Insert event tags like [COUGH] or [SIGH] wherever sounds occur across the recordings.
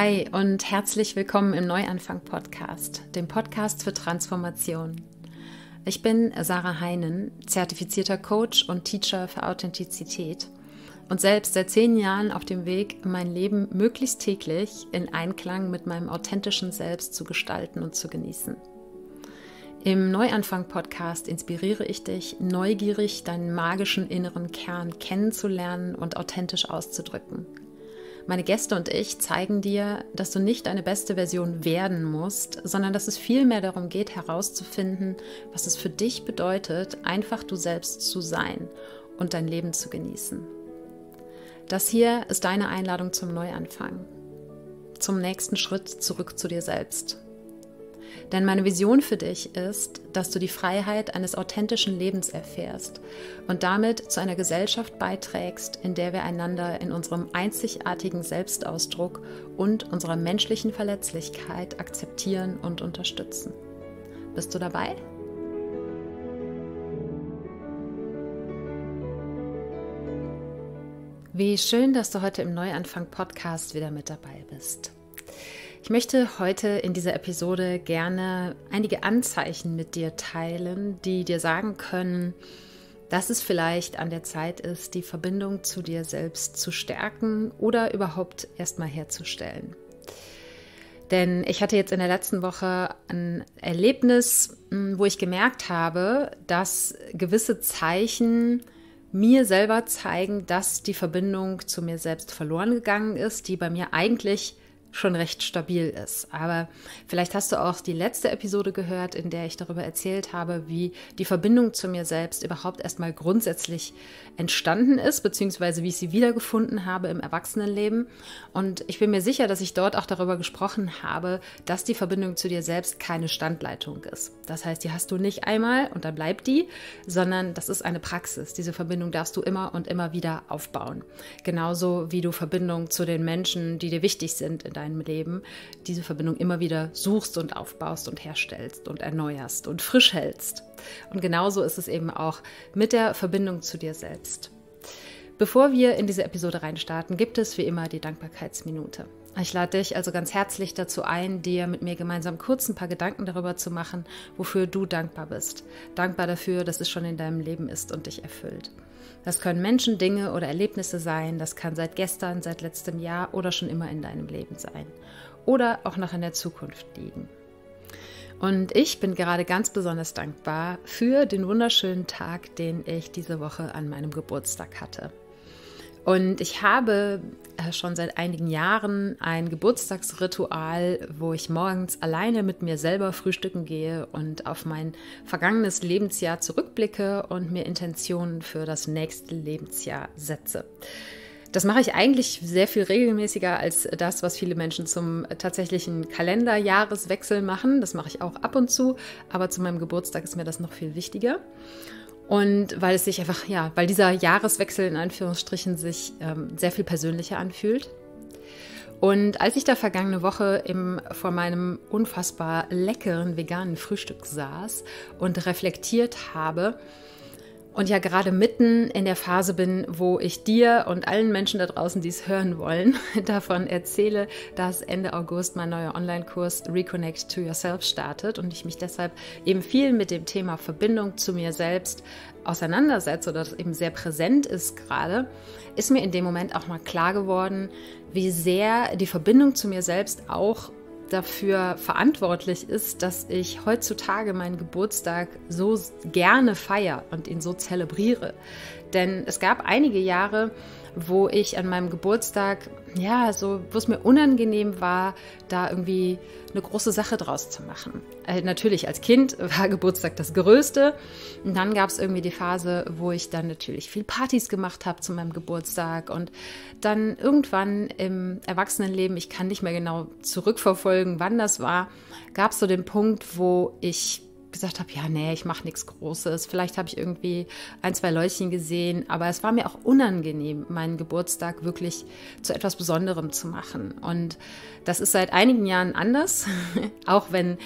Hi und herzlich willkommen im Neuanfang Podcast, dem Podcast für Transformation. Ich bin Sarah Heinen, zertifizierter Coach und Teacher für Authentizität und selbst seit zehn Jahren auf dem Weg, mein Leben möglichst täglich in Einklang mit meinem authentischen Selbst zu gestalten und zu genießen. Im Neuanfang-Podcast inspiriere ich dich, neugierig deinen magischen inneren Kern kennenzulernen und authentisch auszudrücken. Meine Gäste und ich zeigen dir, dass du nicht eine beste Version werden musst, sondern dass es vielmehr darum geht, herauszufinden, was es für dich bedeutet, einfach du selbst zu sein und dein Leben zu genießen. Das hier ist deine Einladung zum Neuanfang, zum nächsten Schritt zurück zu dir selbst. Denn meine Vision für dich ist, dass du die Freiheit eines authentischen Lebens erfährst und damit zu einer Gesellschaft beiträgst, in der wir einander in unserem einzigartigen Selbstausdruck und unserer menschlichen Verletzlichkeit akzeptieren und unterstützen. Bist du dabei? Wie schön, dass du heute im Neuanfang Podcast wieder mit dabei bist. Ich möchte heute in dieser Episode gerne einige Anzeichen mit dir teilen, die dir sagen können, dass es vielleicht an der Zeit ist, die Verbindung zu dir selbst zu stärken oder überhaupt erstmal herzustellen. Denn ich hatte jetzt in der letzten Woche ein Erlebnis, hm, wo ich gemerkt habe, dass gewisse Zeichen mir selber zeigen, dass die Verbindung zu mir selbst verloren gegangen ist, die bei mir eigentlich schon recht stabil ist. Aber vielleicht hast du auch die letzte Episode gehört, in der ich darüber erzählt habe, wie die Verbindung zu mir selbst überhaupt erstmal grundsätzlich entstanden ist, beziehungsweise wie ich sie wiedergefunden habe im Erwachsenenleben. Und ich bin mir sicher, dass ich dort auch darüber gesprochen habe, dass die Verbindung zu dir selbst keine Standleitung ist. Das heißt, die hast du nicht einmal und dann bleibt die, sondern das ist eine Praxis. Diese Verbindung darfst du immer und immer wieder aufbauen. Genauso wie du Verbindung zu den Menschen, die dir wichtig sind in deinem deinem Leben diese Verbindung immer wieder suchst und aufbaust und herstellst und erneuerst und frisch hältst. Und genauso ist es eben auch mit der Verbindung zu dir selbst. Bevor wir in diese Episode reinstarten, gibt es wie immer die Dankbarkeitsminute. Ich lade dich also ganz herzlich dazu ein, dir mit mir gemeinsam kurz ein paar Gedanken darüber zu machen, wofür du dankbar bist. Dankbar dafür, dass es schon in deinem Leben ist und dich erfüllt. Das können Menschen, Dinge oder Erlebnisse sein, das kann seit gestern, seit letztem Jahr oder schon immer in deinem Leben sein oder auch noch in der Zukunft liegen. Und ich bin gerade ganz besonders dankbar für den wunderschönen Tag, den ich diese Woche an meinem Geburtstag hatte. Und ich habe äh, schon seit einigen Jahren ein Geburtstagsritual, wo ich morgens alleine mit mir selber frühstücken gehe und auf mein vergangenes Lebensjahr zurückblicke und mir Intentionen für das nächste Lebensjahr setze. Das mache ich eigentlich sehr viel regelmäßiger als das, was viele Menschen zum tatsächlichen Kalenderjahreswechsel machen. Das mache ich auch ab und zu, aber zu meinem Geburtstag ist mir das noch viel wichtiger. Und weil es sich einfach, ja, weil dieser Jahreswechsel in Anführungsstrichen sich ähm, sehr viel persönlicher anfühlt. Und als ich da vergangene Woche im, vor meinem unfassbar leckeren veganen Frühstück saß und reflektiert habe, und ja gerade mitten in der Phase bin, wo ich dir und allen Menschen da draußen, die es hören wollen, [LAUGHS] davon erzähle, dass Ende August mein neuer Online-Kurs Reconnect to Yourself startet und ich mich deshalb eben viel mit dem Thema Verbindung zu mir selbst auseinandersetze oder das eben sehr präsent ist gerade, ist mir in dem Moment auch mal klar geworden, wie sehr die Verbindung zu mir selbst auch dafür verantwortlich ist, dass ich heutzutage meinen Geburtstag so gerne feiere und ihn so zelebriere. Denn es gab einige Jahre, wo ich an meinem Geburtstag ja, so, also, wo es mir unangenehm war, da irgendwie eine große Sache draus zu machen. Also natürlich als Kind war Geburtstag das Größte. Und dann gab es irgendwie die Phase, wo ich dann natürlich viel Partys gemacht habe zu meinem Geburtstag. Und dann irgendwann im Erwachsenenleben, ich kann nicht mehr genau zurückverfolgen, wann das war, gab es so den Punkt, wo ich gesagt habe, ja, nee, ich mache nichts Großes. Vielleicht habe ich irgendwie ein, zwei Leutchen gesehen, aber es war mir auch unangenehm, meinen Geburtstag wirklich zu etwas Besonderem zu machen. Und das ist seit einigen Jahren anders, [LAUGHS] auch wenn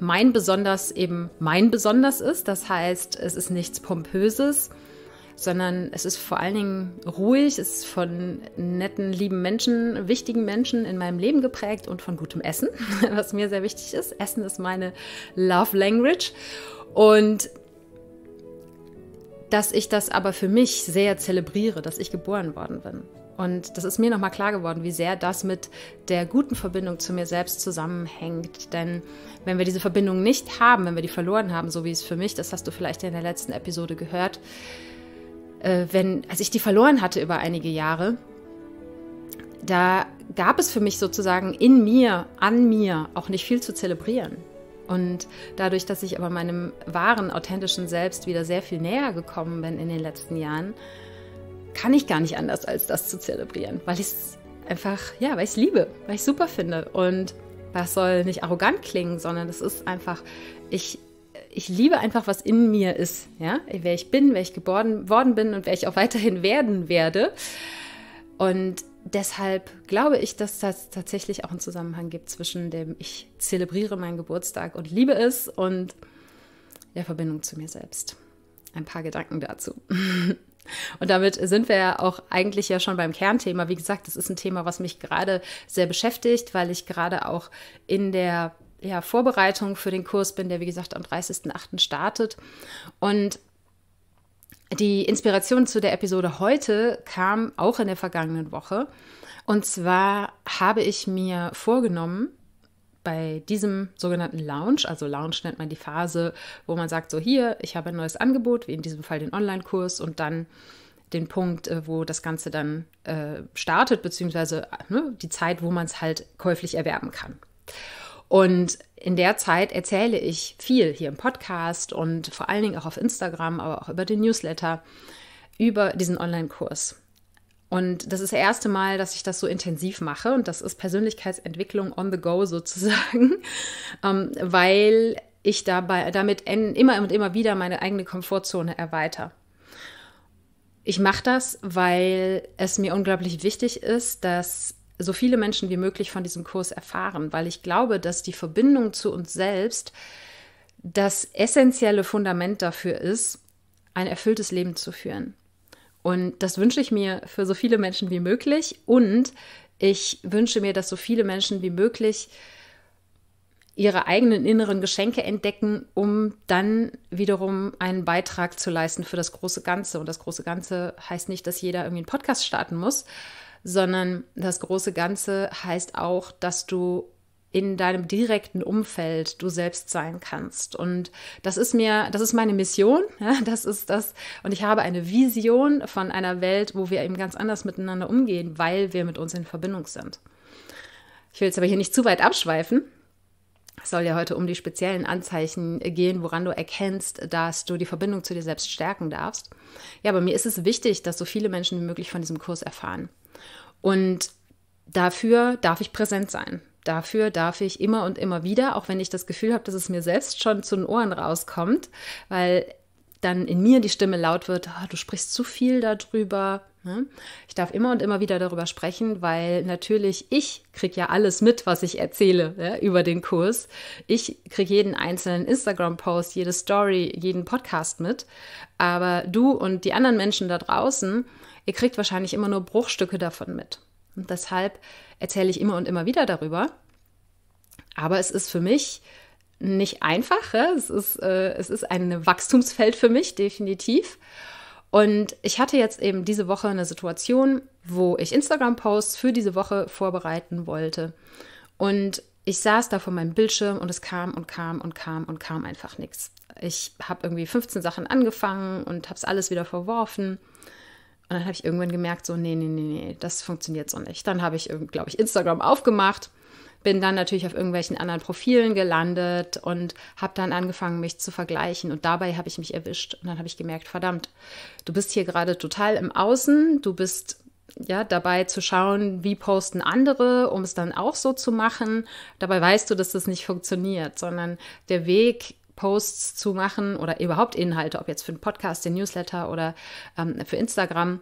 mein Besonders eben mein Besonders ist. Das heißt, es ist nichts Pompöses sondern es ist vor allen Dingen ruhig, es ist von netten, lieben Menschen, wichtigen Menschen in meinem Leben geprägt und von gutem Essen, [LAUGHS] was mir sehr wichtig ist. Essen ist meine Love Language und dass ich das aber für mich sehr zelebriere, dass ich geboren worden bin. Und das ist mir nochmal klar geworden, wie sehr das mit der guten Verbindung zu mir selbst zusammenhängt. Denn wenn wir diese Verbindung nicht haben, wenn wir die verloren haben, so wie es für mich, das hast du vielleicht in der letzten Episode gehört, äh, wenn, als ich die verloren hatte über einige Jahre, da gab es für mich sozusagen in mir, an mir auch nicht viel zu zelebrieren. Und dadurch, dass ich aber meinem wahren, authentischen Selbst wieder sehr viel näher gekommen bin in den letzten Jahren, kann ich gar nicht anders, als das zu zelebrieren, weil ich es einfach, ja, weil ich es liebe, weil ich es super finde. Und das soll nicht arrogant klingen, sondern es ist einfach, ich ich liebe einfach, was in mir ist, ja, wer ich bin, wer ich geboren worden bin und wer ich auch [LAUGHS] weiterhin werden werde. Und deshalb glaube ich, dass das tatsächlich auch einen Zusammenhang gibt zwischen dem, ich zelebriere meinen Geburtstag und liebe es und der Verbindung zu mir selbst. Ein paar Gedanken dazu. [LAUGHS] Und damit sind wir ja auch eigentlich ja schon beim Kernthema. Wie gesagt, das ist ein Thema, was mich gerade sehr beschäftigt, weil ich gerade auch in der ja, Vorbereitung für den Kurs bin, der wie gesagt am 30.08. startet. Und die Inspiration zu der Episode heute kam auch in der vergangenen Woche. Und zwar habe ich mir vorgenommen, bei diesem sogenannten Lounge, also Lounge nennt man die Phase, wo man sagt, so hier, ich habe ein neues Angebot, wie in diesem Fall den Online-Kurs und dann den Punkt, äh, wo das Ganze dann äh, startet, beziehungsweise ne, die Zeit, wo man es halt käuflich erwerben kann. Und in der Zeit erzähle ich viel hier im Podcast und vor allen Dingen auch auf Instagram, aber auch über den Newsletter, über diesen Online-Kurs. Und das ist das erste Mal, dass ich das so intensiv mache und das ist Persönlichkeitsentwicklung on the go [LAUGHS] sozusagen, ähm, weil ich dabei damit immer und immer wieder meine eigene Komfortzone erweitere. Ich mache das, weil es mir unglaublich wichtig ist, dass so viele Menschen wie möglich von diesem Kurs erfahren, weil ich glaube, dass die Verbindung zu uns selbst das essentielle Fundament dafür ist, ein erfülltes Leben zu führen. Und das wünsche ich mir für so viele Menschen wie möglich. Und ich wünsche mir, dass so viele Menschen wie möglich ihre eigenen inneren Geschenke entdecken, um dann wiederum einen Beitrag zu leisten für das große Ganze. Und das große Ganze heißt nicht, dass jeder irgendwie einen Podcast starten muss, sondern das große Ganze heißt auch, dass du in deinem direkten Umfeld du selbst sein kannst. Und das ist mir, das ist meine Mission, [LAUGHS] ja, das ist das. Und ich habe eine Vision von einer Welt, wo wir eben ganz anders miteinander umgehen, weil wir mit uns in Verbindung sind. Ich will jetzt aber hier nicht zu weit abschweifen. Es soll ja heute um die speziellen Anzeichen gehen, woran du erkennst, dass du die Verbindung zu dir selbst stärken darfst. Ja, aber mir ist es wichtig, dass so viele Menschen wie möglich von diesem Kurs erfahren. Und dafür darf ich präsent sein. Dafür darf ich immer und immer wieder, auch wenn ich das Gefühl habe, dass es mir selbst schon zu den Ohren rauskommt, weil dann in mir die Stimme laut wird, oh, du sprichst zu viel darüber, Ne? Ich darf immer und immer wieder darüber sprechen, weil natürlich ich kriege ja alles mit, was ich erzähle ja, über den Kurs. Ich kriege jeden einzelnen Instagram-Post, jede Story, jeden Podcast mit. Aber du und die anderen Menschen da draußen, ihr kriegt wahrscheinlich immer nur Bruchstücke davon mit. Und deshalb erzähle ich immer und immer wieder darüber. Aber es ist für mich nicht einfach. Ja? Es, ist, äh, es ist ein Wachstumsfeld für mich, definitiv. Und ich hatte jetzt eben diese Woche eine Situation, wo ich Instagram-Posts für diese Woche vorbereiten wollte. Und ich saß da vor meinem Bildschirm und es kam und kam und kam und kam einfach nichts. Ich habe irgendwie 15 Sachen angefangen und habe es alles wieder verworfen. Und dann habe ich irgendwann gemerkt, so, nee, nee, nee, nee, das funktioniert so nicht. Dann habe ich, glaube ich, Instagram aufgemacht bin dann natürlich auf irgendwelchen anderen Profilen gelandet und habe dann angefangen, mich zu vergleichen. Und dabei habe ich mich erwischt. Und dann habe ich gemerkt, verdammt, du bist hier gerade total im Außen, du bist ja, dabei zu schauen, wie posten andere, um es dann auch so zu machen. Dabei weißt du, dass das nicht funktioniert, sondern der Weg, Posts zu machen oder überhaupt Inhalte, ob jetzt für einen Podcast, den Newsletter oder ähm, für Instagram,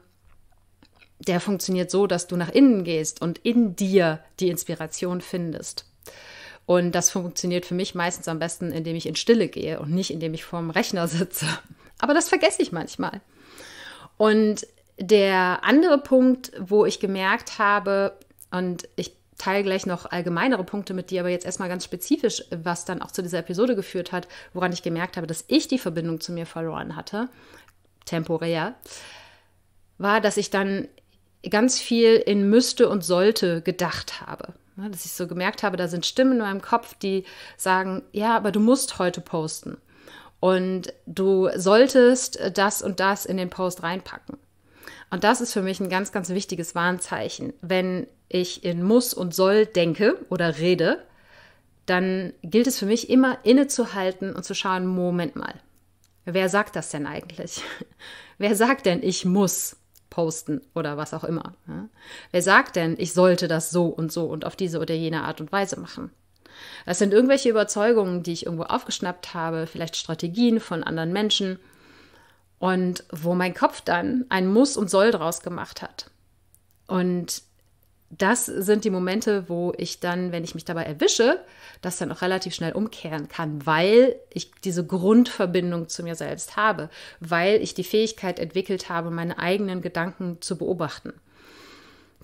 der funktioniert so, dass du nach innen gehst und in dir die Inspiration findest. Und das funktioniert für mich meistens am besten, indem ich in Stille gehe und nicht indem ich vorm Rechner sitze. [LAUGHS] Aber das vergesse ich manchmal. Und der andere Punkt, wo ich gemerkt habe, und ich teile gleich noch allgemeinere Punkte mit dir, aber jetzt erstmal ganz spezifisch, was dann auch zu dieser Episode geführt hat, woran ich gemerkt habe, dass ich die Verbindung zu mir verloren hatte, temporär, war, dass ich dann ganz viel in müsste und sollte gedacht habe. Ne, dass ich so gemerkt habe, da sind Stimmen in meinem Kopf, die sagen, ja, aber du musst heute posten. Und du solltest das und das in den Post reinpacken. Und das ist für mich ein ganz, ganz wichtiges Warnzeichen. Wenn ich in muss und soll denke oder rede, dann gilt es für mich immer innezuhalten und zu schauen, Moment mal, wer sagt das denn eigentlich? [LAUGHS] Wer sagt denn, ich muss? posten oder was auch immer. Ja? Wer sagt denn, ich sollte das so und so und auf diese oder jene Art und Weise machen? Das sind irgendwelche Überzeugungen, die ich irgendwo aufgeschnappt habe, vielleicht Strategien von anderen Menschen und wo mein Kopf dann ein Muss und Soll draus gemacht hat. Und das sind die Momente, wo ich dann, wenn ich mich dabei erwische, das dann auch relativ schnell umkehren kann, weil ich diese Grundverbindung zu mir selbst habe, weil ich die Fähigkeit entwickelt habe, meine eigenen Gedanken zu beobachten.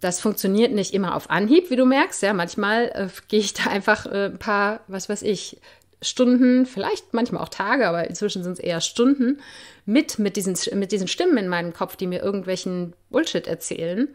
Das funktioniert nicht immer auf Anhieb, wie du merkst. Ja, manchmal äh, gehe ich da einfach äh, ein paar, was weiß ich, Stunden, vielleicht manchmal auch Tage, aber inzwischen sind es eher Stunden, mit, mit diesen, mit diesen Stimmen in meinem Kopf, die mir irgendwelchen Bullshit erzählen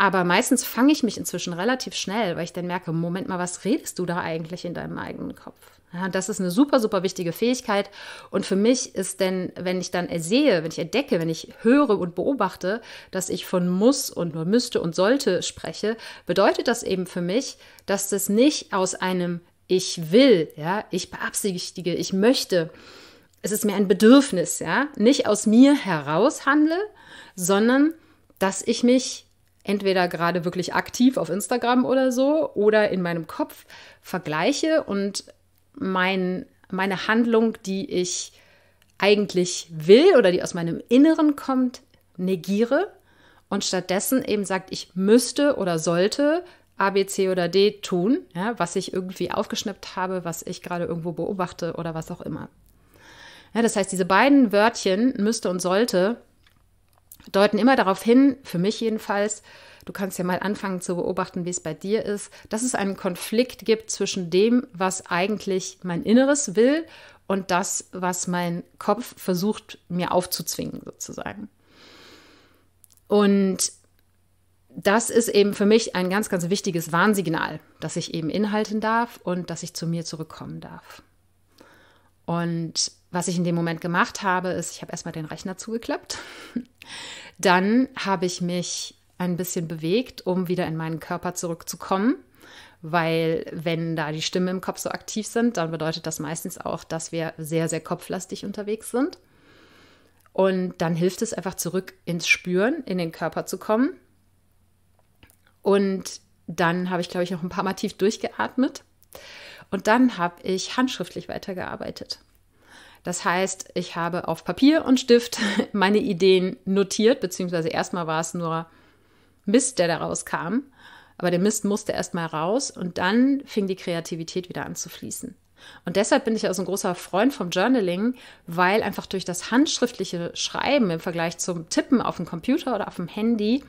aber meistens fange ich mich inzwischen relativ schnell, weil ich dann merke, Moment mal, was redest du da eigentlich in deinem eigenen Kopf? Ja, das ist eine super, super wichtige Fähigkeit. Und für mich ist denn, wenn ich dann ersehe, wenn ich entdecke, wenn ich höre und beobachte, dass ich von muss und müsste und sollte spreche, bedeutet das eben für mich, dass das nicht aus einem ich will, ja, ich beabsichtige, ich möchte, es ist mir ein Bedürfnis, ja, nicht aus mir heraus handle, sondern dass ich mich entweder gerade wirklich aktiv auf Instagram oder so oder in meinem Kopf vergleiche und mein, meine Handlung, die ich eigentlich will oder die aus meinem Inneren kommt, negiere und stattdessen eben sagt, ich müsste oder sollte A, B, C oder D tun, ja, was ich irgendwie aufgeschnappt habe, was ich gerade irgendwo beobachte oder was auch immer. Ja, das heißt, diese beiden Wörtchen müsste und sollte deuten immer darauf hin, für mich jedenfalls, du kannst ja mal anfangen zu beobachten, wie es bei dir ist, dass es einen Konflikt gibt zwischen dem, was eigentlich mein Inneres will und das, was mein Kopf versucht mir aufzuzwingen, sozusagen. Und das ist eben für mich ein ganz, ganz wichtiges Warnsignal, dass ich eben inhalten darf und dass ich zu mir zurückkommen darf. Und was ich in dem Moment gemacht habe, ist, ich habe erstmal den Rechner zugeklappt. [LAUGHS] Dann habe ich mich ein bisschen bewegt, um wieder in meinen Körper zurückzukommen. Weil wenn da die Stimmen im Kopf so aktiv sind, dann bedeutet das meistens auch, dass wir sehr, sehr kopflastig unterwegs sind. Und dann hilft es einfach zurück ins Spüren, in den Körper zu kommen. Und dann habe ich, glaube ich, noch ein paar Mal tief durchgeatmet. Und dann habe ich handschriftlich weitergearbeitet. Das heißt, ich habe auf Papier und Stift [LAUGHS] meine Ideen notiert, beziehungsweise erstmal war es nur Mist, der daraus kam. Aber der Mist musste erstmal raus und dann fing die Kreativität wieder an zu fließen. Und deshalb bin ich auch so ein großer Freund vom Journaling, weil einfach durch das handschriftliche Schreiben im Vergleich zum Tippen auf dem Computer oder auf dem Handy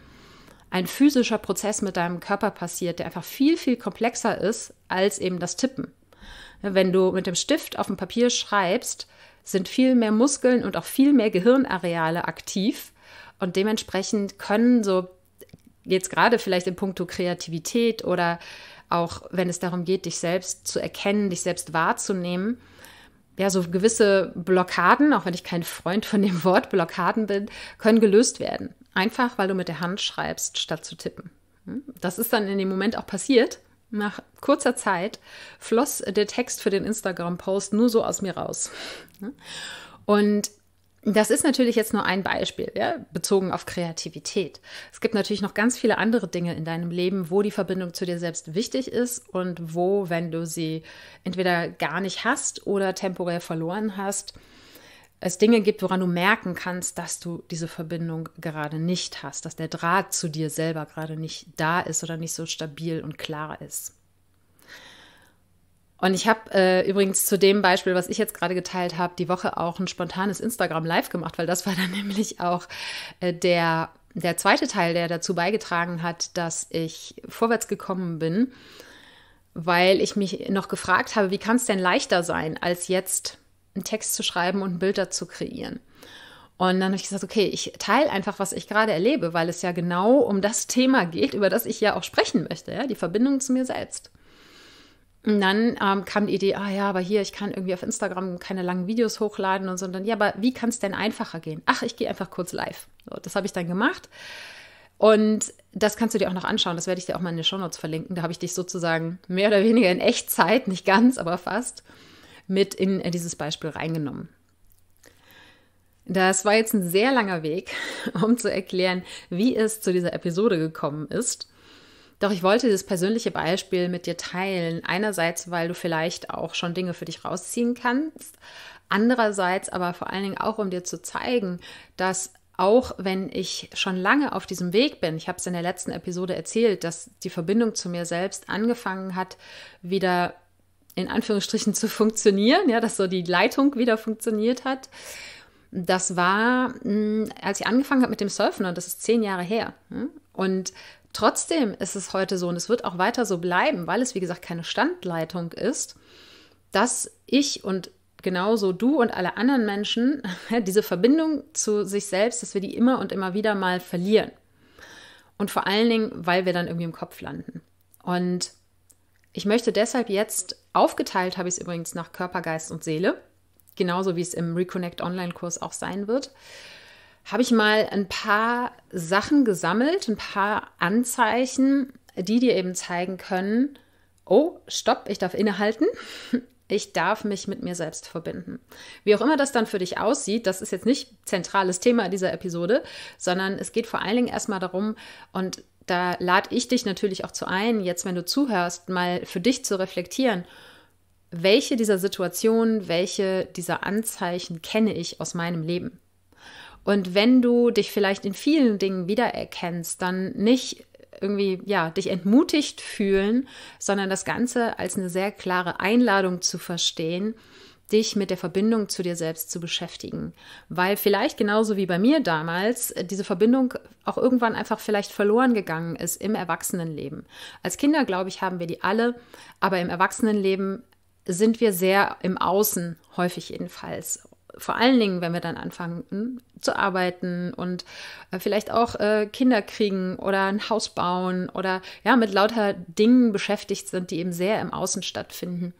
ein physischer Prozess mit deinem Körper passiert, der einfach viel, viel komplexer ist als eben das Tippen. Wenn du mit dem Stift auf dem Papier schreibst, sind viel mehr Muskeln und auch viel mehr Gehirnareale aktiv. Und dementsprechend können so jetzt gerade vielleicht in puncto Kreativität oder auch wenn es darum geht, dich selbst zu erkennen, dich selbst wahrzunehmen, ja, so gewisse Blockaden, auch wenn ich kein Freund von dem Wort Blockaden bin, können gelöst werden. Einfach, weil du mit der Hand schreibst, statt zu tippen. Hm? Das ist dann in dem Moment auch passiert. Nach kurzer Zeit floss der Text für den Instagram-Post nur so aus mir raus. Und das ist natürlich jetzt nur ein Beispiel, ja, bezogen auf Kreativität. Es gibt natürlich noch ganz viele andere Dinge in deinem Leben, wo die Verbindung zu dir selbst wichtig ist und wo, wenn du sie entweder gar nicht hast oder temporär verloren hast, es Dinge gibt, woran du merken kannst, dass du diese Verbindung gerade nicht hast, dass der Draht zu dir selber gerade nicht da ist oder nicht so stabil und klar ist. Und ich habe äh, übrigens zu dem Beispiel, was ich jetzt gerade geteilt habe, die Woche auch ein spontanes Instagram Live gemacht, weil das war dann [LAUGHS] nämlich auch äh, der, der zweite Teil, der dazu beigetragen hat, dass ich vorwärts gekommen bin, weil ich mich noch gefragt habe, wie kann es denn leichter sein, als jetzt einen Text zu schreiben und ein Bild dazu kreieren. Und dann habe ich gesagt, okay, ich teile einfach, was ich gerade erlebe, weil es ja genau um das Thema geht, über das ich ja auch sprechen möchte, ja, die Verbindung zu mir selbst. Und dann ähm, kam die Idee, ah ja, aber hier, ich kann irgendwie auf Instagram keine langen Videos hochladen und so. Und dann, ja, aber wie kann es denn einfacher gehen? Ach, ich gehe einfach kurz live. So, das habe ich dann gemacht. Und das kannst du dir auch noch anschauen. Das werde ich dir auch mal in den Shownotes verlinken. Da habe ich dich sozusagen mehr oder weniger in Echtzeit, nicht ganz, aber fast, mit in äh, dieses Beispiel reingenommen. Das war jetzt ein sehr langer Weg, [LAUGHS] um zu erklären, wie es zu dieser Episode gekommen ist. Doch ich wollte dieses persönliche Beispiel mit dir teilen. Einerseits, weil du vielleicht auch schon Dinge für dich rausziehen kannst. Andererseits aber vor allen Dingen auch, um dir zu zeigen, dass auch wenn ich schon lange auf diesem Weg bin, ich habe es in der letzten Episode erzählt, dass die Verbindung zu mir selbst angefangen hat, wieder in Anführungsstrichen zu funktionieren, ja, dass so die Leitung wieder funktioniert hat. Das war, hm, als ich angefangen habe mit dem Surfen, und das ist zehn Jahre her. Ne? Und trotzdem ist es heute so, und es wird auch weiter so bleiben, weil es, wie gesagt, keine Standleitung ist, dass ich und genauso du und alle anderen Menschen [LAUGHS] diese Verbindung zu sich selbst, dass wir die immer und immer wieder mal verlieren. Und vor allen Dingen, weil wir dann irgendwie im Kopf landen. Und ich möchte deshalb jetzt Aufgeteilt habe ich es übrigens nach Körper, Geist und Seele, genauso wie es im Reconnect Online-Kurs auch sein wird. Habe ich mal ein paar Sachen gesammelt, ein paar Anzeichen, die dir eben zeigen können, oh, stopp, ich darf innehalten. [LAUGHS] Ich darf mich mit mir selbst verbinden. Wie auch immer das dann für dich aussieht, das ist jetzt nicht zentrales Thema dieser Episode, sondern es geht vor allen Dingen erstmal darum, und da lade ich dich natürlich auch zu ein, jetzt wenn du zuhörst, mal für dich zu reflektieren, welche dieser Situationen, welche dieser Anzeichen kenne ich aus meinem Leben? Und wenn du dich vielleicht in vielen Dingen wiedererkennst, dann nicht irgendwie ja, dich entmutigt fühlen, sondern das Ganze als eine sehr klare Einladung zu verstehen, dich mit der Verbindung zu dir selbst zu beschäftigen. Weil vielleicht genauso wie bei mir damals äh, diese Verbindung auch irgendwann einfach vielleicht verloren gegangen ist im Erwachsenenleben. Als Kinder, glaube ich, haben wir die alle, aber im Erwachsenenleben sind wir sehr im Außen, häufig jedenfalls vor allen Dingen, wenn wir dann anfangen hm, zu arbeiten und äh, vielleicht auch äh, Kinder kriegen oder ein Haus bauen oder ja, mit lauter Dingen beschäftigt sind, die eben sehr im Außen stattfinden.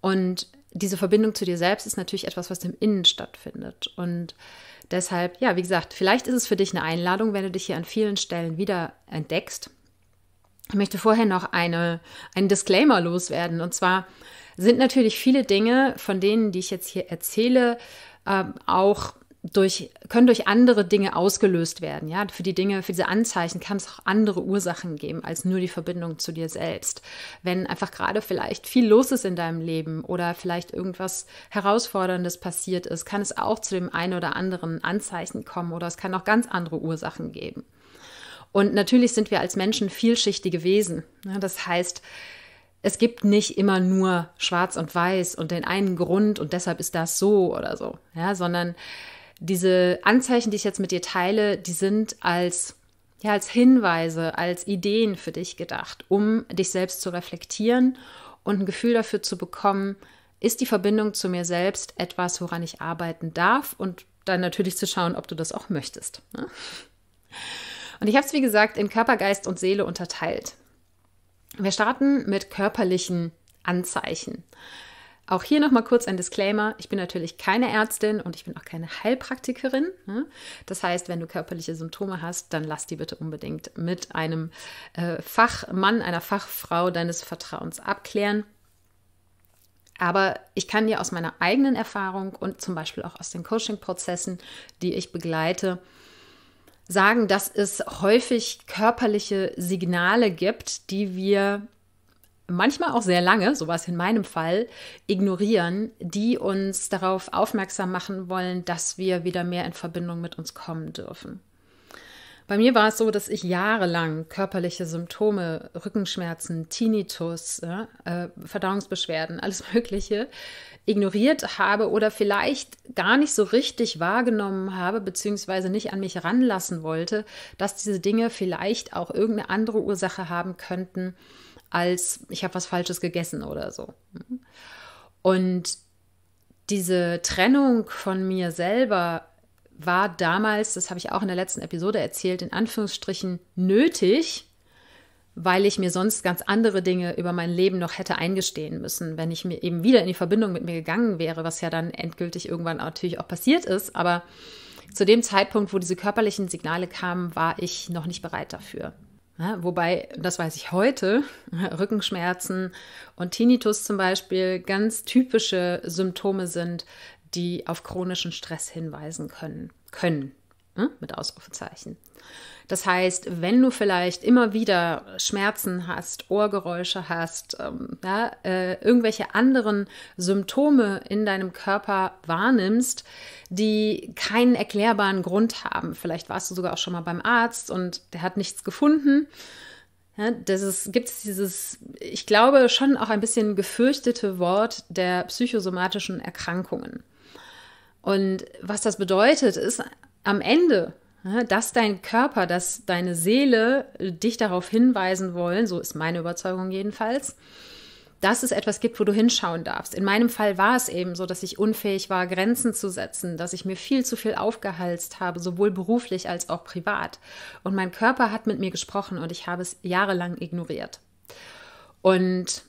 Und diese Verbindung zu dir selbst ist natürlich etwas, was im Innen stattfindet. Und deshalb, ja, wie gesagt, vielleicht ist es für dich eine Einladung, wenn du dich hier an vielen Stellen wieder entdeckst. Ich möchte vorher noch eine, einen Disclaimer loswerden. Und zwar sind natürlich viele Dinge von denen, die ich jetzt hier erzähle, äh, auch durch, können durch andere Dinge ausgelöst werden. Ja? Für die Dinge, für diese Anzeichen kann es auch andere Ursachen geben als nur die Verbindung zu dir selbst. Wenn einfach gerade vielleicht viel los ist in deinem Leben oder vielleicht irgendwas Herausforderndes passiert ist, kann es auch zu dem einen oder anderen Anzeichen kommen oder es kann auch ganz andere Ursachen geben. Und natürlich sind wir als Menschen vielschichtige Wesen. Ja? Ne? Das heißt, es gibt nicht immer nur schwarz und weiß und den einen Grund und deshalb ist das so oder so, ja, sondern diese Anzeichen, die ich jetzt mit dir teile, die sind als ja, als Hinweise, als Ideen für dich gedacht, um dich selbst zu reflektieren und ein Gefühl dafür zu bekommen, ist die Verbindung zu mir selbst etwas, woran ich arbeiten darf und dann natürlich zu schauen, ob du das auch möchtest. Ne? Und ich habe es, wie gesagt, in Körper, Geist und Seele unterteilt. Wir starten mit körperlichen Anzeichen. Auch hier nochmal kurz ein Disclaimer. Ich bin natürlich keine Ärztin und ich bin auch keine Heilpraktikerin. Ne? Das heißt, wenn du körperliche Symptome hast, dann lass die bitte unbedingt mit einem äh, Fachmann, einer Fachfrau deines Vertrauens abklären. Aber ich kann dir aus meiner eigenen Erfahrung und zum Beispiel auch aus den Coaching-Prozessen, die ich begleite, sagen, dass es häufig körperliche Signale gibt, die wir manchmal auch sehr lange, so war in meinem Fall, ignorieren, die uns darauf aufmerksam machen wollen, dass wir wieder mehr in Verbindung mit uns kommen dürfen. Bei mir war es so, dass ich jahrelang körperliche Symptome, Rückenschmerzen, Tinnitus, äh, Verdauungsbeschwerden, alles [LAUGHS] Mögliche ignoriert habe oder vielleicht gar nicht so richtig wahrgenommen habe, beziehungsweise nicht an mich ranlassen wollte, dass diese Dinge vielleicht auch irgendeine andere Ursache haben könnten, als ich habe was Falsches gegessen oder so. Und diese Trennung von mir selber war damals, das habe ich auch in der letzten Episode erzählt, in Anführungsstrichen nötig, weil ich mir sonst ganz andere Dinge über mein Leben noch hätte eingestehen müssen, wenn ich mir eben wieder in die Verbindung mit mir gegangen wäre, was ja dann endgültig irgendwann natürlich auch passiert ist. Aber zu dem Zeitpunkt, wo diese körperlichen Signale kamen, war ich noch nicht bereit dafür. Ja, ne? wobei, das weiß ich heute, [LAUGHS] Rückenschmerzen und Tinnitus zum Beispiel ganz typische Symptome sind, die auf chronischen Stress hinweisen können. Können, ne? mit Ausrufezeichen. Das heißt, wenn du vielleicht immer wieder Schmerzen hast, Ohrgeräusche hast, ähm, ja, äh, irgendwelche anderen Symptome in deinem Körper wahrnimmst, die keinen erklärbaren Grund haben. Vielleicht warst du sogar auch schon mal beim Arzt und der hat nichts gefunden. Ja, das gibt es dieses, ich glaube, schon auch ein bisschen gefürchtete Wort der psychosomatischen Erkrankungen. Und was das bedeutet, ist am Ende, dass dein Körper, dass deine Seele dich darauf hinweisen wollen, so ist meine Überzeugung jedenfalls, dass es etwas gibt, wo du hinschauen darfst. In meinem Fall war es eben so, dass ich unfähig war, Grenzen zu setzen, dass ich mir viel zu viel aufgehalst habe, sowohl beruflich als auch privat. Und mein Körper hat mit mir gesprochen und ich habe es jahrelang ignoriert. Und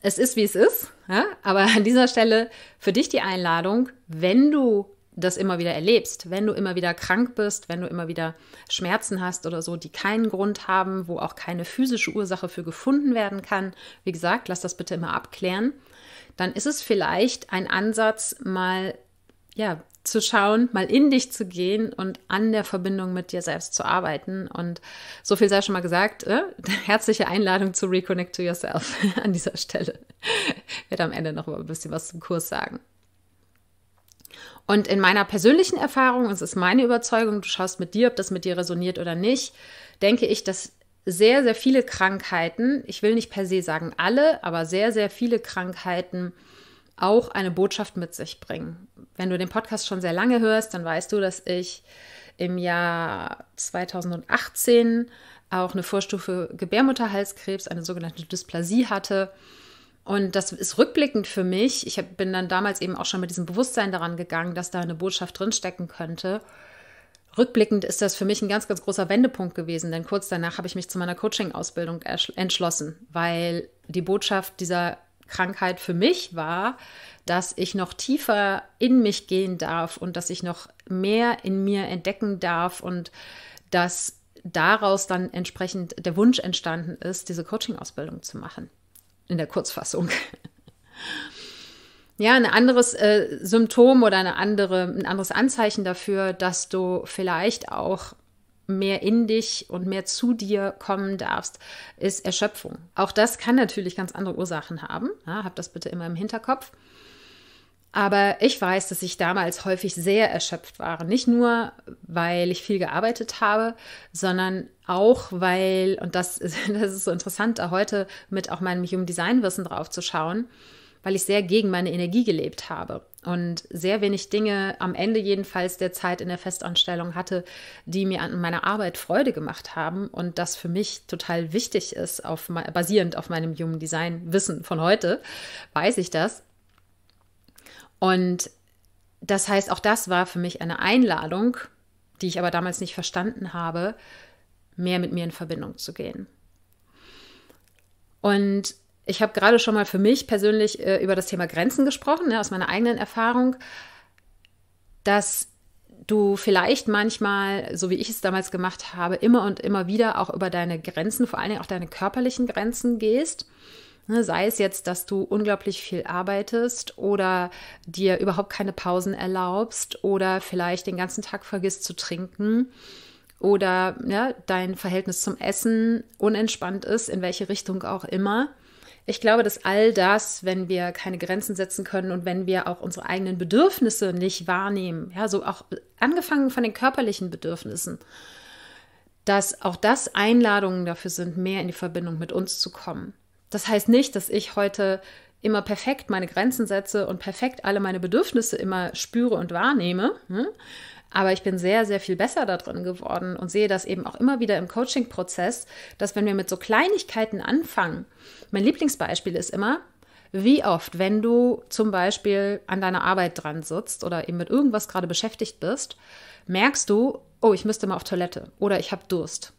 es ist, wie es ist, ja? aber an dieser Stelle für dich die Einladung, wenn du das immer wieder erlebst, wenn du immer wieder krank bist, wenn du immer wieder Schmerzen hast oder so, die keinen Grund haben, wo auch keine physische Ursache für gefunden werden kann, wie gesagt, lass das bitte immer abklären, dann ist es vielleicht ein Ansatz, mal ja, zu schauen, mal in dich zu gehen und an der Verbindung mit dir selbst zu arbeiten. Und so viel sei schon mal gesagt, äh? [LAUGHS] herzliche Einladung zu Reconnect to Yourself [LAUGHS] an dieser Stelle. Ich werde am Ende noch mal ein bisschen was zum Kurs sagen. Und in meiner persönlichen Erfahrung, es ist meine Überzeugung, du schaust mit dir, ob das mit dir resoniert oder nicht, denke ich, dass sehr, sehr viele Krankheiten, ich will nicht per se sagen alle, aber sehr, sehr viele Krankheiten auch eine Botschaft mit sich bringen. Wenn du den Podcast schon sehr lange hörst, dann weißt du, dass ich im Jahr 2018 auch eine Vorstufe Gebärmutterhalskrebs, eine sogenannte Dysplasie hatte. Und das ist rückblickend für mich. Ich hab, bin dann damals eben auch schon mit diesem Bewusstsein daran gegangen, dass da eine Botschaft drinstecken könnte. Rückblickend ist das für mich ein ganz, ganz großer Wendepunkt gewesen, denn kurz danach habe ich mich zu meiner Coaching-Ausbildung entschlossen, weil die Botschaft dieser Krankheit für mich war, dass ich noch tiefer in mich gehen darf und dass ich noch mehr in mir entdecken darf und dass daraus dann entsprechend der Wunsch entstanden ist, diese Coaching-Ausbildung zu machen in der Kurzfassung. Ja, ein anderes äh, Symptom oder eine andere, ein anderes Anzeichen dafür, dass du vielleicht auch mehr in dich und mehr zu dir kommen darfst, ist Erschöpfung. Auch das kann natürlich ganz andere Ursachen haben. Ja, hab das bitte immer im Hinterkopf. Aber ich weiß, dass ich damals häufig sehr erschöpft war. Nicht nur, weil ich viel gearbeitet habe, sondern auch, weil, und das ist, [LAUGHS] das ist so interessant, da heute mit auch meinem Human Design Wissen drauf zu schauen, weil ich sehr gegen meine Energie gelebt habe und sehr wenig Dinge am Ende jedenfalls der Zeit in der Festanstellung hatte, die mir an meiner Arbeit Freude gemacht haben und das für mich total wichtig ist, auf, basierend auf meinem Human Design Wissen von heute, weiß ich das. Und das heißt, auch das war für mich eine Einladung, die ich aber damals nicht verstanden habe, mehr mit mir in Verbindung zu gehen. Und ich habe gerade schon mal für mich persönlich äh, über das Thema Grenzen gesprochen, ne, aus meiner eigenen Erfahrung, dass du vielleicht manchmal, so wie ich es damals gemacht habe, immer und immer wieder auch über deine Grenzen, vor allen Dingen auch deine körperlichen Grenzen gehst Ne, sei es jetzt, dass du unglaublich viel arbeitest oder dir überhaupt keine Pausen erlaubst oder vielleicht den ganzen Tag vergisst zu trinken oder ja, ne, dein Verhältnis zum Essen unentspannt ist, in welche Richtung auch immer. Ich glaube, dass all das, wenn wir keine Grenzen setzen können und wenn wir auch unsere eigenen Bedürfnisse nicht wahrnehmen, ja, so auch angefangen von den körperlichen Bedürfnissen, dass auch das Einladungen dafür sind, mehr in die Verbindung mit uns zu kommen. Das heißt nicht, dass ich heute immer perfekt meine Grenzen setze und perfekt alle meine Bedürfnisse immer spüre und wahrnehme. Hm? Aber ich bin sehr, sehr viel besser darin geworden und sehe das eben auch immer wieder im Coaching-Prozess, dass wenn wir mit so Kleinigkeiten anfangen, mein Lieblingsbeispiel ist immer, wie oft, wenn du zum Beispiel an deiner Arbeit dran sitzt oder eben mit irgendwas gerade beschäftigt bist, merkst du, oh, ich müsste mal auf Toilette oder ich habe Durst.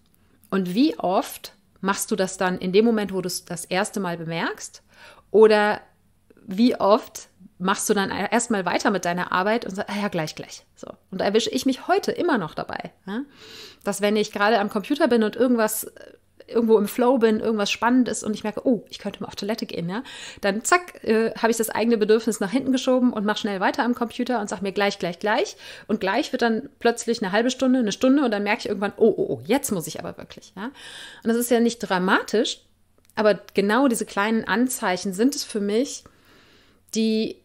Und wie oft Machst du das dann in dem Moment, wo du es das erste Mal bemerkst? Oder wie oft machst du dann erstmal weiter mit deiner Arbeit und sagst, ah ja, gleich, gleich. So. Und da erwische ich mich heute immer noch dabei. Ne? Dass wenn ich gerade am Computer bin und irgendwas äh, irgendwo im Flow bin, irgendwas spannend ist und ich merke, oh, ich könnte mal auf Toilette gehen, ja, dann zack, äh, habe ich das eigene Bedürfnis nach hinten geschoben und mache schnell weiter am Computer und sage mir gleich, gleich, gleich. Und gleich wird dann plötzlich eine halbe Stunde, eine Stunde und dann merke ich irgendwann, oh, oh, oh, jetzt muss ich aber wirklich, ja. Und das ist ja nicht dramatisch, aber genau diese kleinen Anzeichen sind es für mich, die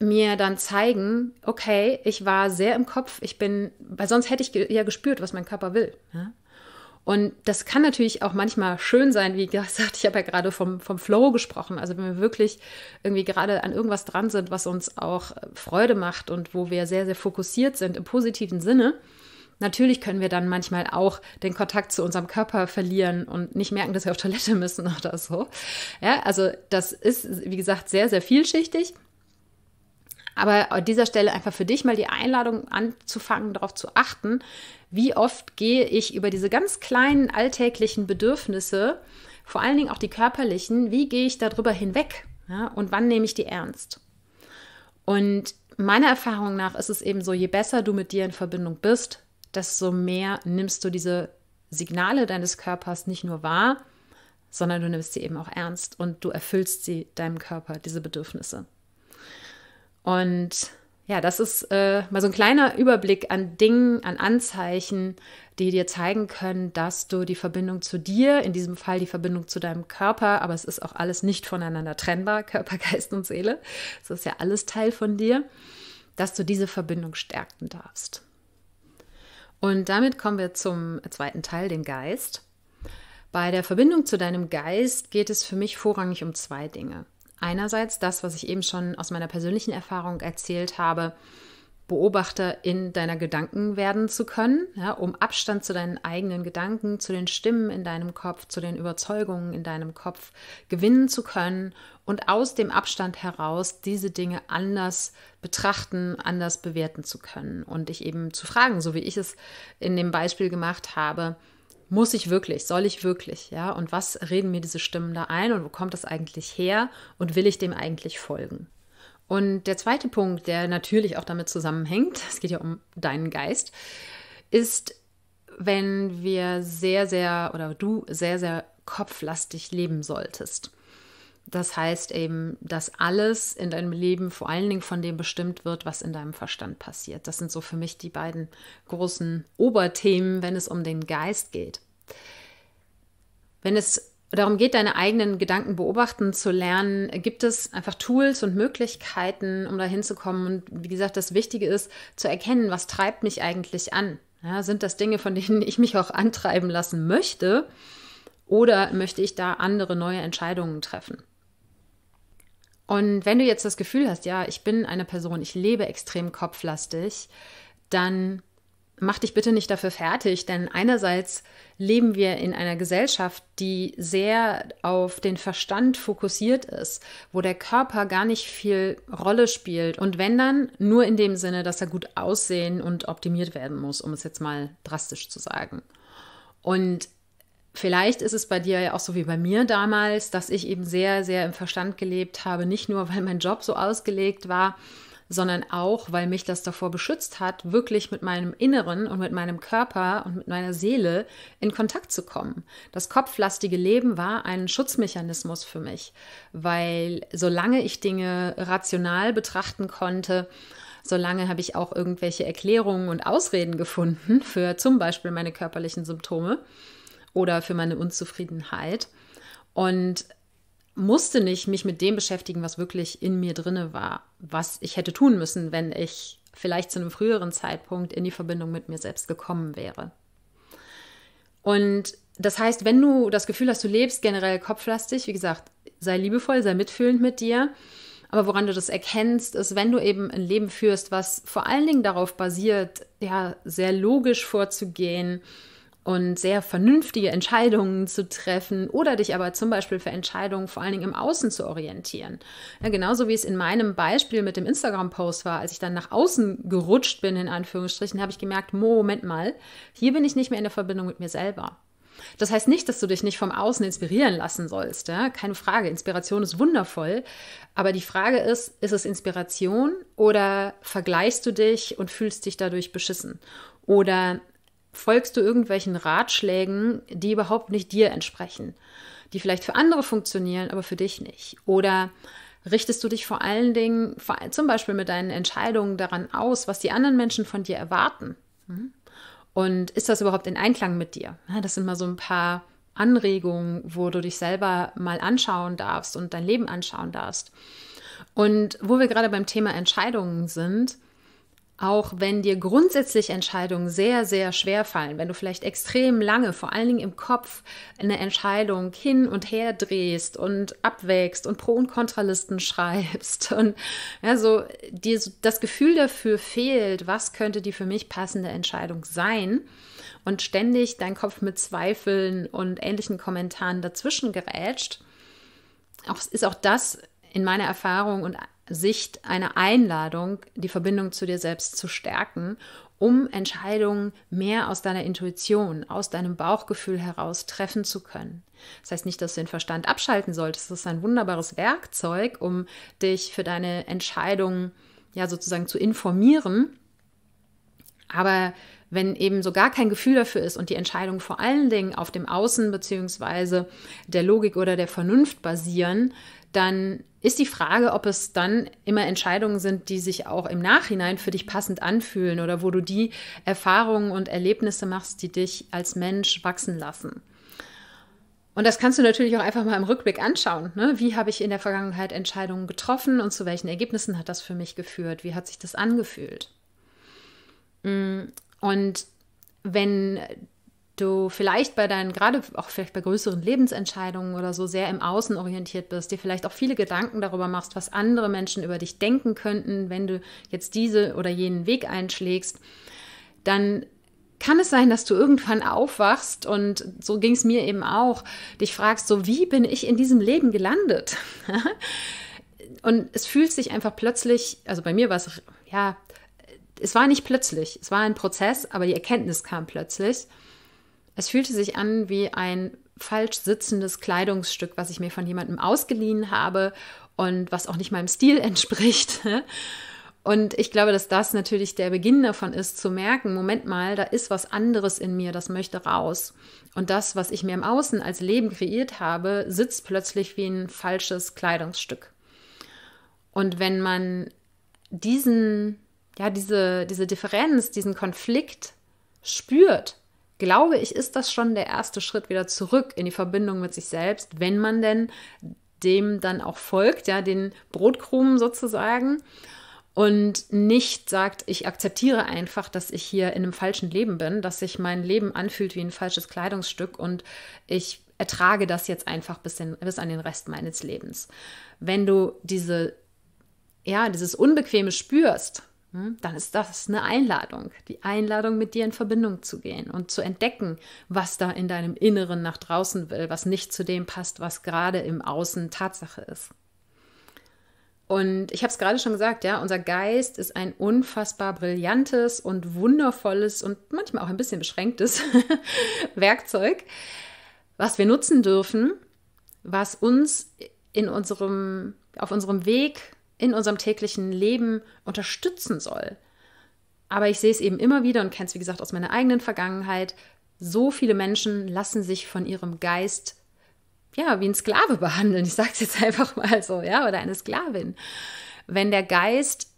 mir dann zeigen, okay, ich war sehr im Kopf, ich bin, weil sonst hätte ich ja gespürt, was mein Körper will. Ja? Und das kann natürlich auch manchmal schön sein, wie gesagt, [LAUGHS] ich habe ja gerade vom, vom Flow gesprochen. Also wenn wir wirklich irgendwie gerade an irgendwas dran sind, was uns auch äh, Freude macht und wo wir sehr, sehr fokussiert sind im positiven Sinne. Natürlich können wir dann manchmal auch den Kontakt zu unserem Körper verlieren und nicht merken, dass wir auf Toilette [LAUGHS] müssen oder so. Ja, also das ist, wie gesagt, sehr, sehr vielschichtig. Aber an dieser Stelle einfach für dich mal die Einladung anzufangen, darauf zu achten, wie oft gehe ich über diese ganz kleinen alltäglichen Bedürfnisse, vor allen Dingen auch die körperlichen, wie gehe ich darüber hinweg ja, und wann nehme ich die ernst? Und meiner Erfahrung nach ist es eben so, je besser du mit dir in Verbindung bist, desto mehr nimmst du diese Signale deines Körpers nicht nur wahr, sondern du nimmst sie eben auch ernst und du erfüllst sie deinem Körper, diese Bedürfnisse. Und ja, das ist äh, mal so ein kleiner Überblick an Dingen, an Anzeichen, die dir zeigen können, dass du die Verbindung zu dir, in diesem Fall die Verbindung zu deinem Körper, aber es ist auch alles nicht voneinander trennbar, [LAUGHS] Körper, Geist und Seele, es ist ja alles Teil von dir, dass du diese Verbindung stärken darfst. Und damit kommen wir zum zweiten Teil, dem Geist. Bei der Verbindung zu deinem Geist geht es für mich vorrangig um zwei Dinge einerseits das, was ich eben schon aus meiner persönlichen Erfahrung erzählt habe, Beobachter in deiner Gedanken werden zu können, ja, um Abstand zu deinen eigenen Gedanken, zu den Stimmen in deinem Kopf, zu den Überzeugungen in deinem Kopf gewinnen zu können und aus dem Abstand heraus diese Dinge anders betrachten, anders bewerten zu können und dich eben zu fragen, so wie ich es in dem Beispiel gemacht habe, muss ich wirklich, soll ich wirklich, ja? Und was reden mir diese Stimmen da ein und wo kommt das eigentlich her und will ich dem eigentlich folgen? Und der zweite Punkt, der natürlich auch damit zusammenhängt, [LAUGHS] es geht ja um deinen Geist, ist, wenn wir sehr, sehr oder du sehr, sehr kopflastig leben solltest. Das heißt eben, dass alles in deinem Leben vor allen Dingen von dem bestimmt wird, was in deinem Verstand passiert. Das sind so für mich die beiden großen Oberthemen, wenn es um den Geist geht. Wenn es darum geht, deine eigenen Gedanken beobachten zu lernen, gibt es einfach Tools und Möglichkeiten, um dahin zu kommen. Und wie gesagt, das Wichtige ist zu erkennen, was treibt mich eigentlich an. Ja, sind das Dinge, von denen ich mich auch antreiben lassen möchte? Oder möchte ich da andere neue Entscheidungen treffen? Und wenn du jetzt das Gefühl hast, ja, ich bin eine Person, ich lebe extrem kopflastig, dann mach dich bitte nicht dafür fertig, denn einerseits leben wir in einer Gesellschaft, die sehr auf den Verstand fokussiert ist, wo der Körper gar nicht viel Rolle spielt und wenn dann nur in dem Sinne, dass er gut aussehen und optimiert werden muss, um es jetzt mal drastisch zu sagen. Und Vielleicht ist es bei dir ja auch so wie bei mir damals, dass ich eben sehr, sehr im Verstand gelebt habe, nicht nur weil mein Job so ausgelegt war, sondern auch, weil mich das davor beschützt hat, wirklich mit meinem Inneren und mit meinem Körper und mit meiner Seele in Kontakt zu kommen. Das kopflastige Leben war ein Schutzmechanismus für mich, weil solange ich Dinge rational betrachten konnte, solange habe ich auch irgendwelche Erklärungen und Ausreden gefunden für zum Beispiel meine körperlichen Symptome oder für meine Unzufriedenheit und musste nicht mich mit dem beschäftigen, was wirklich in mir drinne war, was ich hätte tun müssen, wenn ich vielleicht zu einem früheren Zeitpunkt in die Verbindung mit mir selbst gekommen wäre. Und das heißt, wenn du das Gefühl hast, du lebst generell kopflastig, wie gesagt, sei liebevoll, sei mitfühlend mit dir. Aber woran du das erkennst, ist, wenn du eben ein Leben führst, was vor allen Dingen darauf basiert, ja, sehr logisch vorzugehen, und sehr vernünftige Entscheidungen zu treffen oder dich aber zum Beispiel für Entscheidungen vor allen Dingen im Außen zu orientieren. Ja, genauso wie es in meinem Beispiel mit dem Instagram-Post war, als ich dann nach außen gerutscht bin, in Anführungsstrichen, habe ich gemerkt, Moment mal, hier bin ich nicht mehr in der Verbindung mit mir selber. Das heißt nicht, dass du dich nicht vom Außen inspirieren lassen sollst. Ja? Keine Frage, Inspiration ist wundervoll. Aber die Frage ist, ist es Inspiration oder vergleichst du dich und fühlst dich dadurch beschissen? Oder folgst du irgendwelchen Ratschlägen, die überhaupt nicht dir entsprechen, die vielleicht für andere funktionieren, aber für dich nicht. Oder richtest du dich vor allen Dingen zum Beispiel mit deinen Entscheidungen daran aus, was die anderen Menschen von dir erwarten? Hm? Und ist das überhaupt in Einklang mit dir? Das sind mal so ein paar Anregungen, wo du dich selber mal anschauen darfst und dein Leben anschauen darfst. Und wo wir gerade beim Thema Entscheidungen sind, auch wenn dir grundsätzlich Entscheidungen sehr, sehr schwer fallen, wenn du vielleicht extrem lange, vor allen Dingen im Kopf, eine Entscheidung hin und her drehst und abwägst und Pro- und Kontralisten [LAUGHS] schreibst und also dir das Gefühl dafür fehlt, was könnte die für mich passende Entscheidung sein und ständig dein Kopf mit Zweifeln und ähnlichen Kommentaren dazwischen gerätscht, auch, ist auch das in meiner Erfahrung und Sicht eine Einladung, die Verbindung zu dir selbst zu stärken, um Entscheidungen mehr aus deiner Intuition, aus deinem Bauchgefühl heraus treffen zu können. Das heißt nicht, dass du den Verstand abschalten solltest. Das ist ein wunderbares Werkzeug, um dich für deine Entscheidungen ja sozusagen zu informieren. Aber wenn eben so gar kein Gefühl dafür ist und die Entscheidungen vor allen Dingen auf dem Außen beziehungsweise der Logik oder der Vernunft basieren, dann ist die Frage, ob es dann immer Entscheidungen sind, die sich auch im Nachhinein für dich passend anfühlen oder wo du die Erfahrungen und Erlebnisse machst, die dich als Mensch wachsen lassen. Und das kannst du natürlich auch einfach mal im Rückblick anschauen. Ne? Wie habe ich in der Vergangenheit Entscheidungen getroffen und zu welchen Ergebnissen hat das für mich geführt? Wie hat sich das angefühlt? Mm, und wenn du vielleicht bei deinen, gerade auch vielleicht bei größeren Lebensentscheidungen oder so sehr im Außen orientiert bist, dir vielleicht auch viele Gedanken darüber machst, was andere Menschen über dich denken könnten, wenn du jetzt diese oder jenen Weg einschlägst, dann kann es sein, dass du irgendwann aufwachst und so ging es mir eben auch, dich fragst, so wie bin ich in diesem Leben gelandet? [LAUGHS] und es fühlt sich einfach plötzlich, also bei mir war es, ja, es war nicht plötzlich, es war ein Prozess, aber die Erkenntnis kam plötzlich. Es fühlte sich an wie ein falsch sitzendes Kleidungsstück, was ich mir von jemandem ausgeliehen habe und was auch nicht meinem Stil [LAUGHS] entspricht. Und ich glaube, dass das natürlich der Beginn davon ist, zu merken, Moment mal, da ist was anderes in mir, das möchte raus. Und das, was ich mir im Außen als Leben kreiert habe, sitzt plötzlich wie ein falsches Kleidungsstück. Und wenn man diesen, ja, diese, diese Differenz, diesen Konflikt spürt, glaube ich, ist das schon der erste Schritt wieder zurück in die Verbindung mit sich selbst, wenn man denn dem dann auch folgt, ja, den Brotkrumen sozusagen und nicht sagt, ich akzeptiere einfach, dass ich hier in einem falschen Leben bin, dass sich mein Leben anfühlt wie ein falsches Kleidungsstück und ich ertrage das jetzt einfach bis, in, bis an den Rest meines Lebens. Wenn du diese, ja, dieses Unbequeme spürst, hm? dann ist das eine Einladung. Die Einladung, mit dir in Verbindung zu gehen und zu entdecken, was da in deinem Inneren nach draußen will, was nicht zu dem passt, was gerade im Außen Tatsache ist. Und ich habe es gerade schon gesagt, ja, unser Geist ist ein unfassbar brillantes und wundervolles und manchmal auch ein bisschen beschränktes [LAUGHS] Werkzeug, was wir nutzen dürfen, was uns in unserem, auf unserem Weg in unserem täglichen Leben unterstützen soll. Aber ich sehe es eben immer wieder und kenne es, wie gesagt, aus meiner eigenen Vergangenheit. So viele Menschen lassen sich von ihrem Geist ja, wie ein Sklave [LAUGHS] behandeln. Ich sage es jetzt einfach mal so, ja, oder eine Sklavin. Wenn der Geist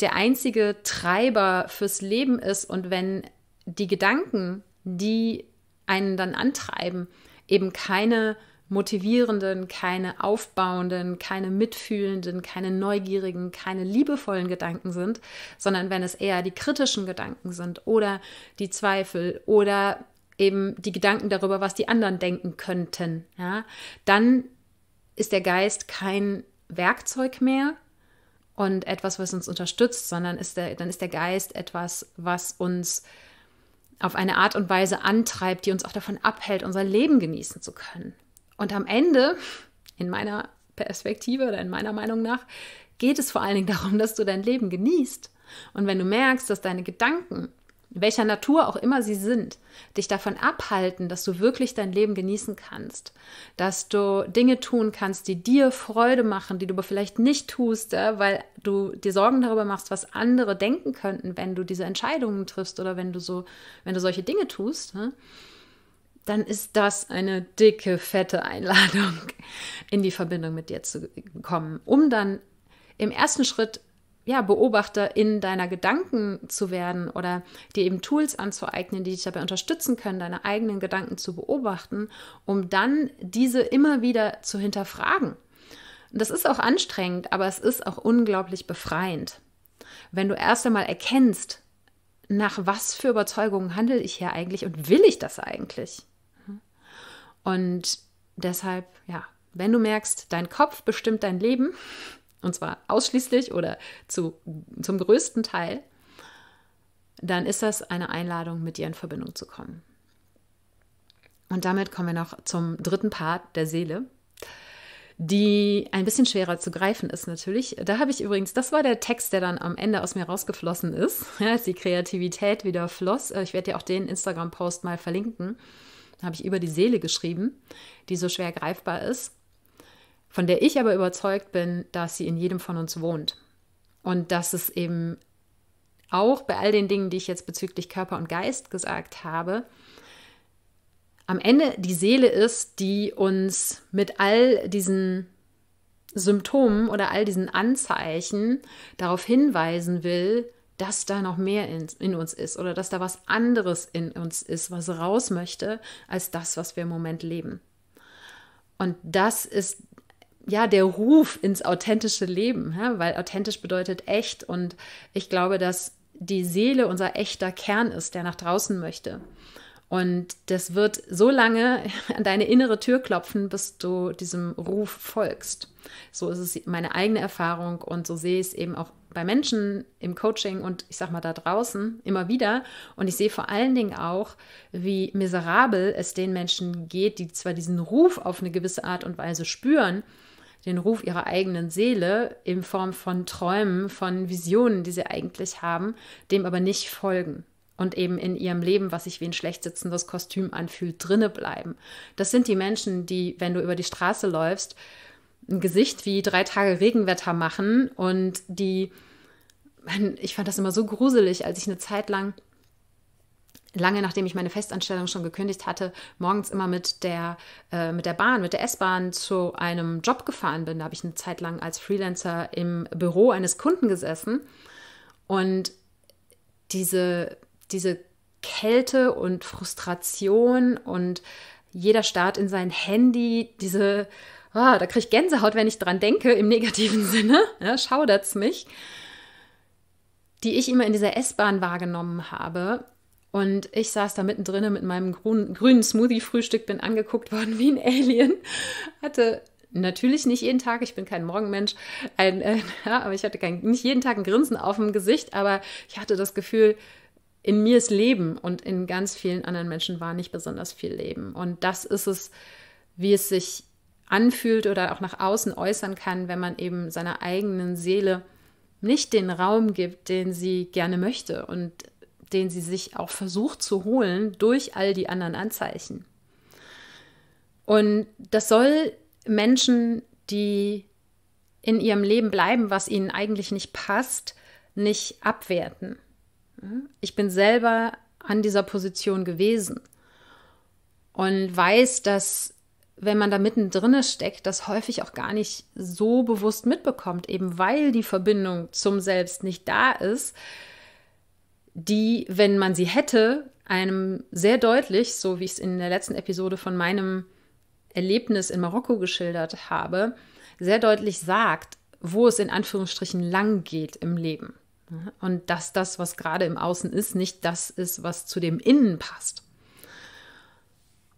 der einzige Treiber fürs Leben ist und wenn die Gedanken, die einen dann antreiben, eben keine motivierenden, keine aufbauenden, keine mitfühlenden, keine neugierigen, keine liebevollen Gedanken sind, sondern wenn es eher die kritischen Gedanken sind oder die Zweifel oder eben die Gedanken darüber, was die anderen denken könnten, ja, dann ist der Geist kein Werkzeug mehr und etwas, was uns unterstützt, sondern ist der, dann ist der Geist etwas, was uns auf eine Art und Weise antreibt, die uns auch davon abhält, unser Leben genießen zu können. Und am Ende, in meiner Perspektive oder in meiner Meinung nach, geht es vor allen Dingen darum, dass du dein Leben genießt. Und wenn du merkst, dass deine Gedanken, welcher Natur auch immer sie sind, dich davon abhalten, dass du wirklich dein Leben genießen kannst, dass du Dinge tun kannst, die dir Freude machen, die du aber vielleicht nicht tust, weil du dir Sorgen darüber machst, was andere denken könnten, wenn du diese Entscheidungen triffst oder wenn du so, wenn du solche Dinge tust, dann ist das eine dicke, fette Einladung, in die Verbindung mit dir zu kommen, um dann im ersten Schritt ja, Beobachter in deiner Gedanken zu werden oder dir eben Tools anzueignen, die dich dabei unterstützen können, deine eigenen Gedanken zu beobachten, um dann diese immer wieder zu hinterfragen. das ist auch anstrengend, aber es ist auch unglaublich befreiend. Wenn du erst einmal erkennst, nach was für Überzeugungen handle ich hier eigentlich und will ich das eigentlich? Und deshalb, ja, wenn du merkst, dein Kopf bestimmt dein Leben, [LAUGHS] und zwar ausschließlich oder zu, zum größten Teil, dann ist das eine Einladung, mit dir in Verbindung zu kommen. Und damit kommen wir noch zum dritten Part der Seele, die ein bisschen schwerer zu greifen ist natürlich. Da habe ich übrigens, das war der Text, der dann am Ende aus mir rausgeflossen ist, als [LAUGHS] die Kreativität wieder floss. Äh, ich werde dir auch den Instagram-Post mal verlinken habe ich über die Seele geschrieben, die so schwer greifbar ist, von der ich aber überzeugt bin, dass sie in jedem von uns wohnt. Und dass es eben auch bei all den Dingen, die ich jetzt bezüglich Körper und Geist gesagt habe, am Ende die Seele ist, die uns mit all diesen Symptomen oder all diesen Anzeichen darauf hinweisen will, dass da noch mehr in, in, uns ist oder dass da was anderes in uns ist, was raus möchte, als das, was wir im Moment leben. Und das ist ja der Ruf ins authentische Leben, ja? weil authentisch bedeutet echt und ich glaube, dass die Seele unser echter Kern ist, der nach draußen möchte. Und das wird so lange [LAUGHS] an deine innere Tür klopfen, bis du diesem Ruf folgst. So ist es meine eigene Erfahrung und so sehe ich es eben auch bei Menschen im Coaching und ich sag mal da draußen immer wieder. Und ich sehe vor allen Dingen auch, wie miserabel es den Menschen geht, die zwar diesen Ruf auf eine gewisse Art und Weise spüren, den Ruf ihrer eigenen Seele in Form von Träumen, von Visionen, die sie eigentlich haben, dem aber nicht folgen und eben in ihrem Leben, was sich wie ein schlecht sitzendes Kostüm anfühlt, drinne bleiben. Das sind die Menschen, die, wenn du über die Straße läufst, ein Gesicht wie drei Tage Regenwetter machen und die, ich fand das immer so gruselig, als ich eine Zeit lang lange nachdem ich meine Festanstellung schon gekündigt hatte, morgens immer mit der, äh, mit der Bahn, mit der S-Bahn zu einem Job gefahren bin. Da habe ich eine Zeit lang als Freelancer im Büro eines Kunden gesessen. Und diese diese Kälte und Frustration und jeder Start in sein Handy, diese, oh, da kriege ich Gänsehaut, wenn ich dran denke, im negativen [LAUGHS] Sinne, ja, es mich, die ich immer in dieser S-Bahn wahrgenommen habe. Und ich saß da mittendrin mit meinem grünen Smoothie-Frühstück, bin angeguckt worden wie ein Alien, hatte natürlich nicht jeden Tag, ich bin kein Morgenmensch, ein, äh, [LAUGHS] ja, aber ich hatte kein, nicht jeden Tag ein Grinsen auf dem Gesicht, aber ich hatte das Gefühl, in mir ist Leben und in ganz vielen anderen Menschen war nicht besonders viel Leben. Und das ist es, wie es sich anfühlt oder auch nach außen äußern kann, wenn man eben seiner eigenen Seele nicht den Raum gibt, den sie gerne möchte und den sie sich auch versucht zu holen durch all die anderen Anzeichen. Und das soll Menschen, die in ihrem Leben bleiben, was ihnen eigentlich nicht passt, nicht abwerten. Ich bin selber an dieser Position gewesen und weiß, dass wenn man da mittendrin steckt, das häufig auch gar nicht so bewusst mitbekommt, eben weil die Verbindung zum Selbst nicht da ist, die, wenn man sie hätte, einem sehr deutlich, so wie ich es in der letzten Episode von meinem Erlebnis in Marokko geschildert habe, sehr deutlich sagt, wo es in Anführungsstrichen lang geht im Leben. Und dass das, was gerade im Außen ist, nicht das ist, was zu dem Innen passt.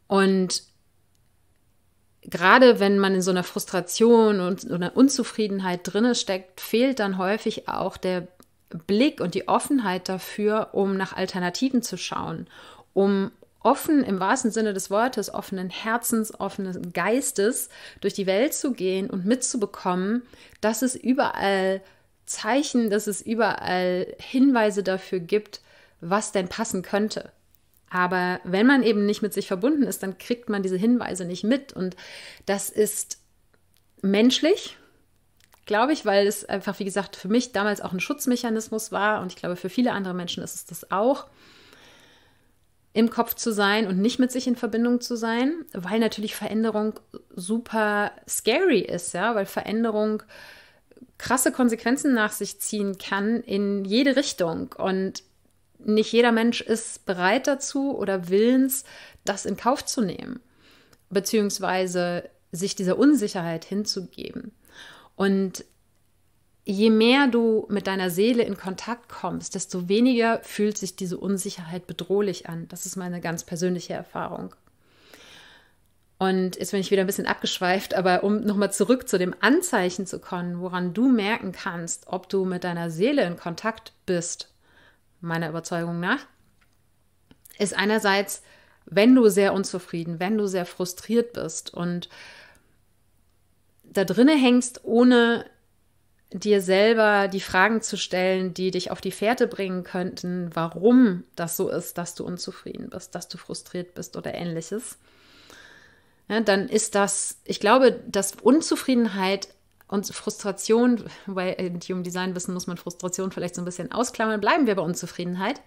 Und gerade wenn man in so einer Frustration und einer Unzufriedenheit drinne steckt, fehlt dann häufig auch der Blick und die Offenheit dafür, um nach Alternativen zu schauen, um offen im wahrsten Sinne des Wortes, offenen Herzens, offenen Geistes durch die Welt zu gehen und mitzubekommen, dass es überall Zeichen, dass es überall Hinweise dafür gibt, was denn passen könnte. Aber wenn man eben nicht mit sich verbunden ist, dann kriegt man diese Hinweise nicht mit. Und das ist menschlich, glaube ich, weil es einfach, wie gesagt, für mich damals auch ein Schutzmechanismus war. Und ich glaube, für viele andere Menschen ist es das auch im Kopf zu sein und nicht mit sich in Verbindung zu sein, weil natürlich Veränderung super scary ist, ja, weil Veränderung krasse Konsequenzen nach sich ziehen kann in jede Richtung. Und nicht jeder Mensch ist bereit dazu oder willens, das in Kauf zu nehmen, beziehungsweise sich dieser Unsicherheit hinzugeben. Und je mehr du mit deiner Seele in Kontakt kommst, desto weniger fühlt sich diese Unsicherheit bedrohlich an. Das ist meine ganz persönliche Erfahrung. Und jetzt bin ich wieder ein bisschen abgeschweift, aber um nochmal zurück zu dem Anzeichen zu kommen, woran du merken kannst, ob du mit deiner Seele in Kontakt bist, meiner Überzeugung nach, ist einerseits, wenn du sehr unzufrieden, wenn du sehr frustriert bist und da drinne hängst, ohne dir selber die Fragen zu stellen, die dich auf die Fährte bringen könnten, warum das so ist, dass du unzufrieden bist, dass du frustriert bist oder ähnliches, ja, dann ist das, ich glaube, dass Unzufriedenheit und Frustration, weil in Human Design Wissen muss man Frustration vielleicht so ein bisschen ausklammern, bleiben wir bei Unzufriedenheit,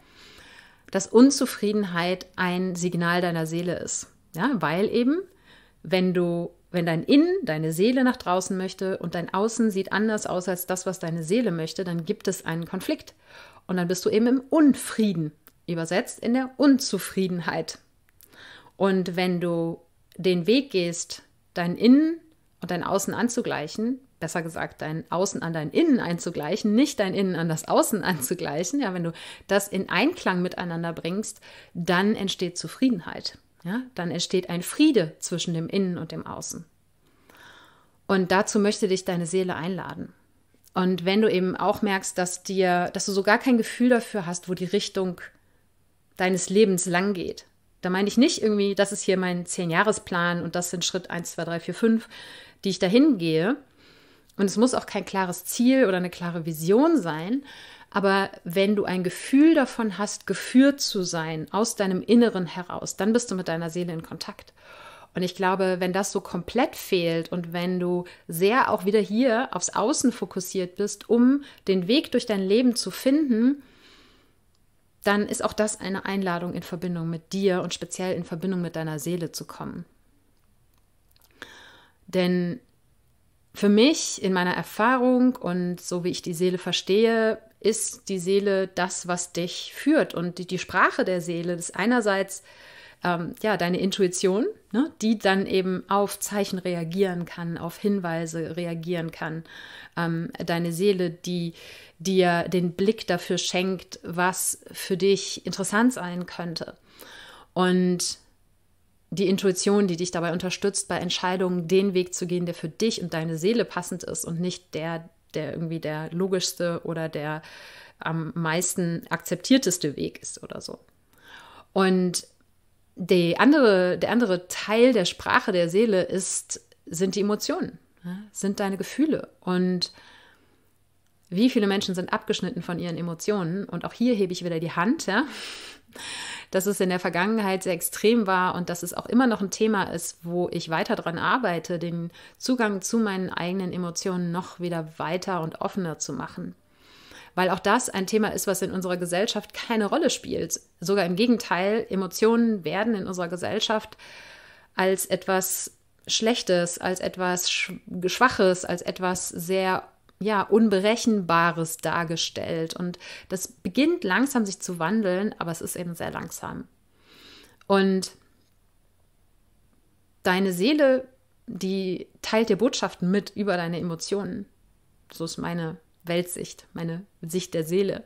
dass Unzufriedenheit ein Signal deiner Seele ist. Ja, weil eben, wenn du, wenn dein Innen, deine Seele nach draußen möchte und dein Außen sieht anders aus als das, was deine Seele möchte, dann gibt es einen Konflikt. Und dann bist du eben im Unfrieden, übersetzt in der Unzufriedenheit. Und wenn du den Weg gehst, dein Innen und dein Außen anzugleichen, besser gesagt, dein Außen an dein Innen einzugleichen, nicht dein Innen an das Außen [LAUGHS] anzugleichen, ja, wenn du das in Einklang miteinander bringst, dann entsteht Zufriedenheit. Ja, dann entsteht ein Friede zwischen dem Innen und dem Außen. Und dazu möchte dich deine Seele einladen. Und wenn du eben auch merkst, dass dir, dass du so gar kein Gefühl dafür hast, wo die Richtung deines Lebens lang geht, da meine ich nicht irgendwie, das ist hier mein Zehn-Jahres-Plan und das sind Schritt 1, 2, 3, 4, 5, die ich dahin gehe. Und es muss auch kein klares Ziel oder eine klare Vision sein. Aber wenn du ein Gefühl davon hast, geführt zu sein aus deinem Inneren heraus, dann bist du mit deiner Seele in Kontakt. Und ich glaube, wenn das so komplett fehlt und wenn du sehr auch wieder hier aufs Außen fokussiert bist, um den Weg durch dein Leben zu finden, dann ist auch das eine Einladung in Verbindung mit dir und speziell in Verbindung mit deiner Seele zu kommen. Denn für mich, in meiner Erfahrung und so wie ich die Seele verstehe, ist die Seele das, was dich führt. Und die, die Sprache der Seele ist einerseits ähm, ja, deine Intuition, ne, die dann eben auf Zeichen reagieren kann, auf Hinweise reagieren kann, ähm, deine Seele, die dir den Blick dafür schenkt, was für dich interessant sein könnte. Und die Intuition, die dich dabei unterstützt, bei Entscheidungen den Weg zu gehen, der für dich und deine Seele passend ist und nicht der, der irgendwie der logischste oder der am meisten akzeptierteste Weg ist oder so. Und die andere, der andere Teil der Sprache der Seele ist, sind die Emotionen, ne? sind deine Gefühle. Und wie viele Menschen sind abgeschnitten von ihren Emotionen? Und auch hier hebe ich wieder die Hand, ja? dass es in der Vergangenheit sehr extrem war und dass es auch immer noch ein Thema ist, wo ich weiter daran arbeite, den Zugang zu meinen eigenen Emotionen noch wieder weiter und offener zu machen weil auch das ein Thema ist, was in unserer Gesellschaft keine Rolle spielt. Sogar im Gegenteil, Emotionen werden in unserer Gesellschaft als etwas Schlechtes, als etwas Schwaches, als etwas sehr ja, Unberechenbares dargestellt. Und das beginnt langsam sich zu wandeln, aber es ist eben sehr langsam. Und deine Seele, die teilt dir Botschaften mit über deine Emotionen. So ist meine Weltsicht, meine Sicht der Seele.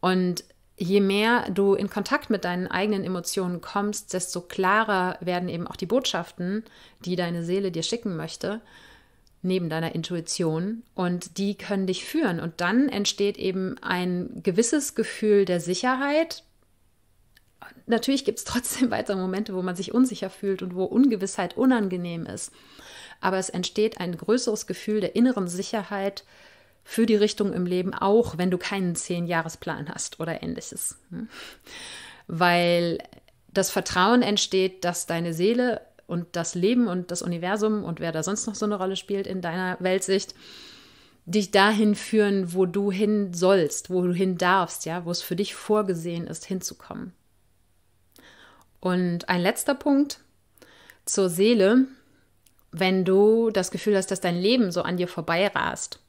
Und je mehr du in Kontakt mit deinen eigenen Emotionen kommst, desto klarer werden eben auch die Botschaften, die deine Seele dir schicken möchte, neben deiner Intuition. Und die können dich führen. Und dann entsteht eben ein gewisses Gefühl der Sicherheit. Natürlich gibt es trotzdem [LAUGHS] weitere Momente, wo man sich unsicher fühlt und wo Ungewissheit unangenehm ist. Aber es entsteht ein größeres Gefühl der inneren Sicherheit, für die Richtung im Leben, auch wenn du keinen Zehn-Jahres-Plan hast oder ähnliches. Hm? Weil das Vertrauen entsteht, dass deine Seele und das Leben und das Universum und wer da sonst noch so eine Rolle spielt in deiner Weltsicht, dich dahin führen, wo du hin sollst, wo du hin darfst, ja, wo es für dich vorgesehen ist, hinzukommen. Und ein letzter Punkt zur Seele, wenn du das Gefühl hast, dass dein Leben so an dir vorbeirast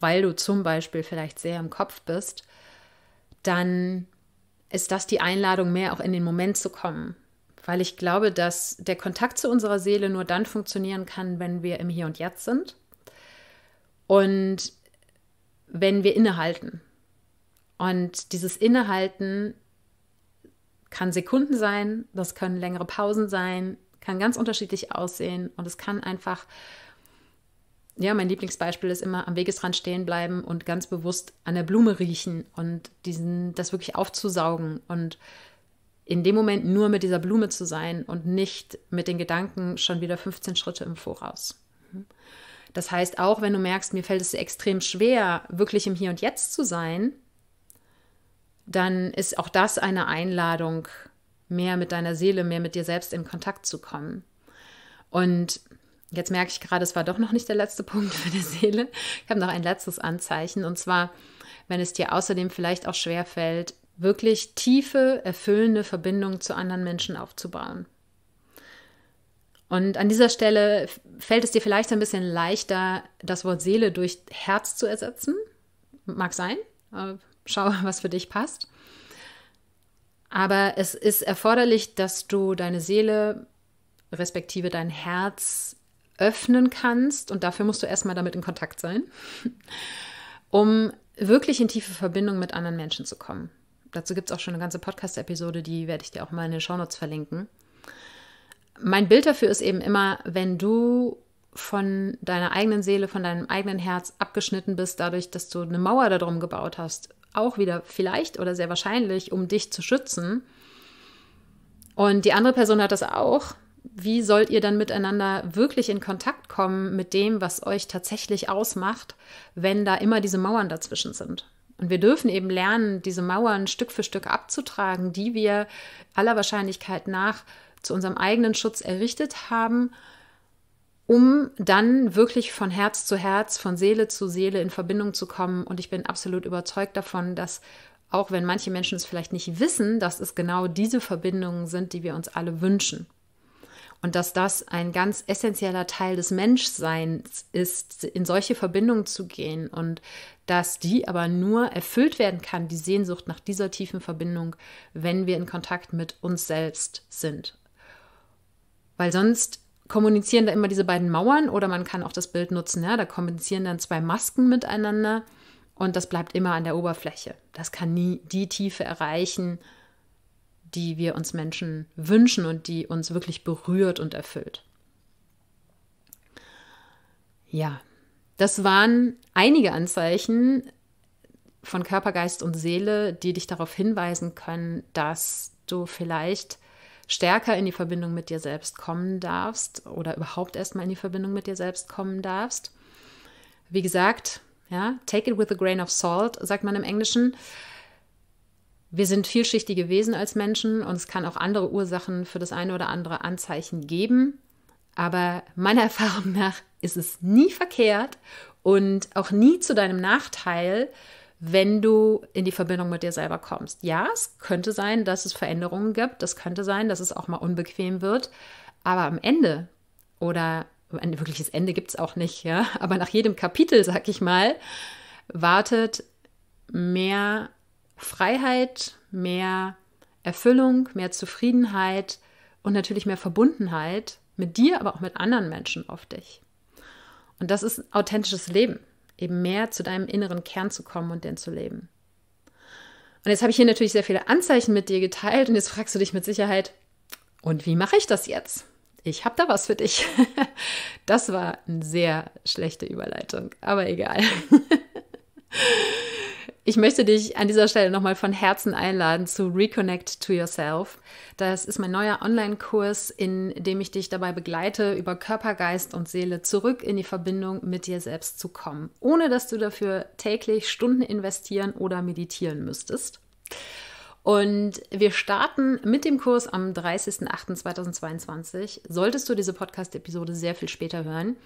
weil du zum Beispiel vielleicht sehr im Kopf bist, dann ist das die Einladung, mehr auch in den Moment zu kommen. Weil ich glaube, dass der Kontakt zu unserer Seele nur dann funktionieren kann, wenn wir im Hier und Jetzt sind und wenn wir innehalten. Und dieses Innehalten kann Sekunden sein, das können längere Pausen sein, kann ganz unterschiedlich aussehen und es kann einfach ja, mein Lieblingsbeispiel ist immer am Wegesrand stehen bleiben und ganz bewusst an der Blume riechen und diesen, das wirklich aufzusaugen und in dem Moment nur mit dieser Blume zu sein und nicht mit den Gedanken schon wieder 15 Schritte im Voraus. Mhm. Das heißt, auch wenn du merkst, mir fällt es extrem schwer, wirklich im Hier und Jetzt zu sein, dann ist auch das eine Einladung, mehr mit deiner Seele, mehr mit dir selbst in Kontakt zu kommen. Und Jetzt merke ich gerade, es war doch noch nicht der letzte Punkt für die Seele. Ich habe noch ein letztes Anzeichen und zwar, wenn es dir außerdem vielleicht auch schwer fällt, wirklich tiefe, erfüllende Verbindungen zu anderen Menschen aufzubauen. Und an dieser Stelle fällt es dir vielleicht ein bisschen leichter, das Wort Seele durch Herz zu ersetzen. Mag sein. Äh, schau, [LAUGHS] was für dich passt. Aber es ist erforderlich, dass du deine Seele respektive dein Herz öffnen kannst. Und dafür musst du erstmal damit in Kontakt sein, um wirklich in tiefe Verbindung mit anderen Menschen zu kommen. Dazu gibt es auch schon eine ganze Podcast-Episode, die werde ich dir auch mal in den Shownotes verlinken. Mein Bild dafür ist eben immer, wenn du von deiner eigenen Seele, von deinem eigenen Herz abgeschnitten bist, dadurch, dass du eine Mauer darum gebaut hast, auch wieder vielleicht oder sehr wahrscheinlich, um dich zu schützen. Und die andere Person hat das auch, wie sollt ihr dann miteinander wirklich in Kontakt kommen mit dem, was euch tatsächlich ausmacht, wenn da immer diese Mauern dazwischen sind? Und wir dürfen eben lernen, diese Mauern Stück für Stück abzutragen, die wir aller Wahrscheinlichkeit nach zu unserem eigenen Schutz errichtet haben, um dann wirklich von Herz zu Herz, von Seele zu Seele in Verbindung zu kommen. Und ich bin absolut überzeugt davon, dass auch wenn manche Menschen es vielleicht nicht wissen, dass es genau diese Verbindungen sind, die wir uns alle wünschen und dass das ein ganz essentieller Teil des Menschseins ist, in solche Verbindungen zu gehen und dass die aber nur erfüllt werden kann, die Sehnsucht nach dieser tiefen Verbindung, wenn wir in Kontakt mit uns selbst sind. Weil sonst kommunizieren da immer diese beiden Mauern oder man kann auch das Bild nutzen, ja, da kommunizieren dann zwei Masken miteinander und das bleibt immer an der Oberfläche. Das kann nie die Tiefe erreichen, die wir uns Menschen wünschen und die uns wirklich berührt und erfüllt. Ja, das waren einige Anzeichen von Körper, Geist und Seele, die dich darauf hinweisen können, dass du vielleicht stärker in die Verbindung mit dir selbst kommen darfst oder überhaupt erstmal in die Verbindung mit dir selbst kommen darfst. Wie gesagt, ja, take it with a grain of salt, sagt man im Englischen. Wir sind vielschichtige Wesen als Menschen und es kann auch andere Ursachen für das eine oder andere Anzeichen geben. Aber meiner [LAUGHS] Erfahrung nach ist es nie verkehrt und auch nie zu deinem Nachteil, wenn du in die Verbindung mit dir selber kommst. Ja, es könnte sein, dass es Veränderungen gibt. Das könnte sein, dass es auch mal unbequem wird. Aber am Ende oder ein wirkliches Ende gibt es auch nicht, ja. Aber nach jedem Kapitel, sag ich mal, wartet mehr Freiheit, mehr Erfüllung, mehr Zufriedenheit und natürlich mehr Verbundenheit mit dir, aber auch mit anderen Menschen auf dich. Und das ist ein authentisches Leben, eben mehr zu deinem inneren Kern zu kommen und den zu leben. Und jetzt habe ich hier natürlich sehr viele Anzeichen mit dir geteilt und jetzt fragst du dich mit Sicherheit, und wie mache ich das jetzt? Ich habe da was für dich. [LAUGHS] Das war eine sehr schlechte Überleitung, aber egal. [LAUGHS] [LAUGHS] Ich möchte dich an dieser Stelle nochmal von Herzen einladen zu Reconnect to Yourself. Das ist mein neuer Online-Kurs, in dem ich dich dabei begleite, über Körper, Geist und Seele zurück in die Verbindung mit dir selbst zu kommen, ohne dass du dafür täglich Stunden investieren oder meditieren müsstest. Und wir starten mit dem Kurs am 30.08.2022. Solltest du diese Podcast-Episode sehr viel später hören,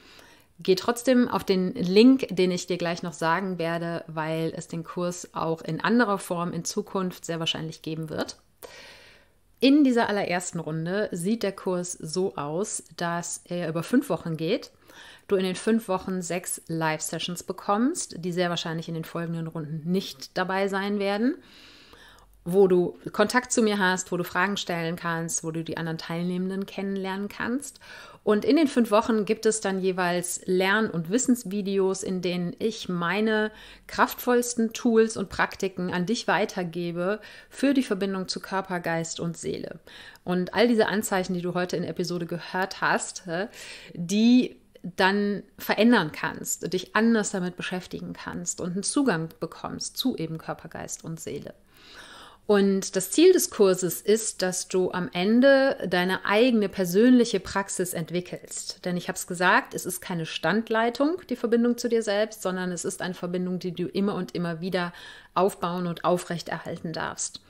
Geh trotzdem auf den Link, den ich dir gleich noch sagen werde, weil es den Kurs auch in anderer Form in Zukunft sehr wahrscheinlich geben wird. In dieser allerersten Runde sieht der Kurs so aus, dass er über fünf Wochen geht. Du in den fünf Wochen sechs Live-Sessions bekommst, die sehr wahrscheinlich in den folgenden Runden nicht dabei sein werden wo du Kontakt zu mir hast, wo du Fragen stellen kannst, wo du die anderen Teilnehmenden kennenlernen kannst. Und in den fünf Wochen gibt es dann jeweils Lern- und Wissensvideos, in denen ich meine kraftvollsten Tools und Praktiken an dich weitergebe für die Verbindung zu Körper, Geist und Seele. Und all diese Anzeichen, die du heute in der Episode gehört hast, die dann verändern kannst, dich anders damit beschäftigen kannst und einen Zugang bekommst zu eben Körper, Geist und Seele. Und das Ziel des Kurses ist, dass du am Ende deine eigene persönliche Praxis entwickelst. Denn ich habe es gesagt, es ist keine Standleitung, die Verbindung zu dir selbst, sondern es ist eine Verbindung, die du immer und immer wieder aufbauen und aufrechterhalten darfst.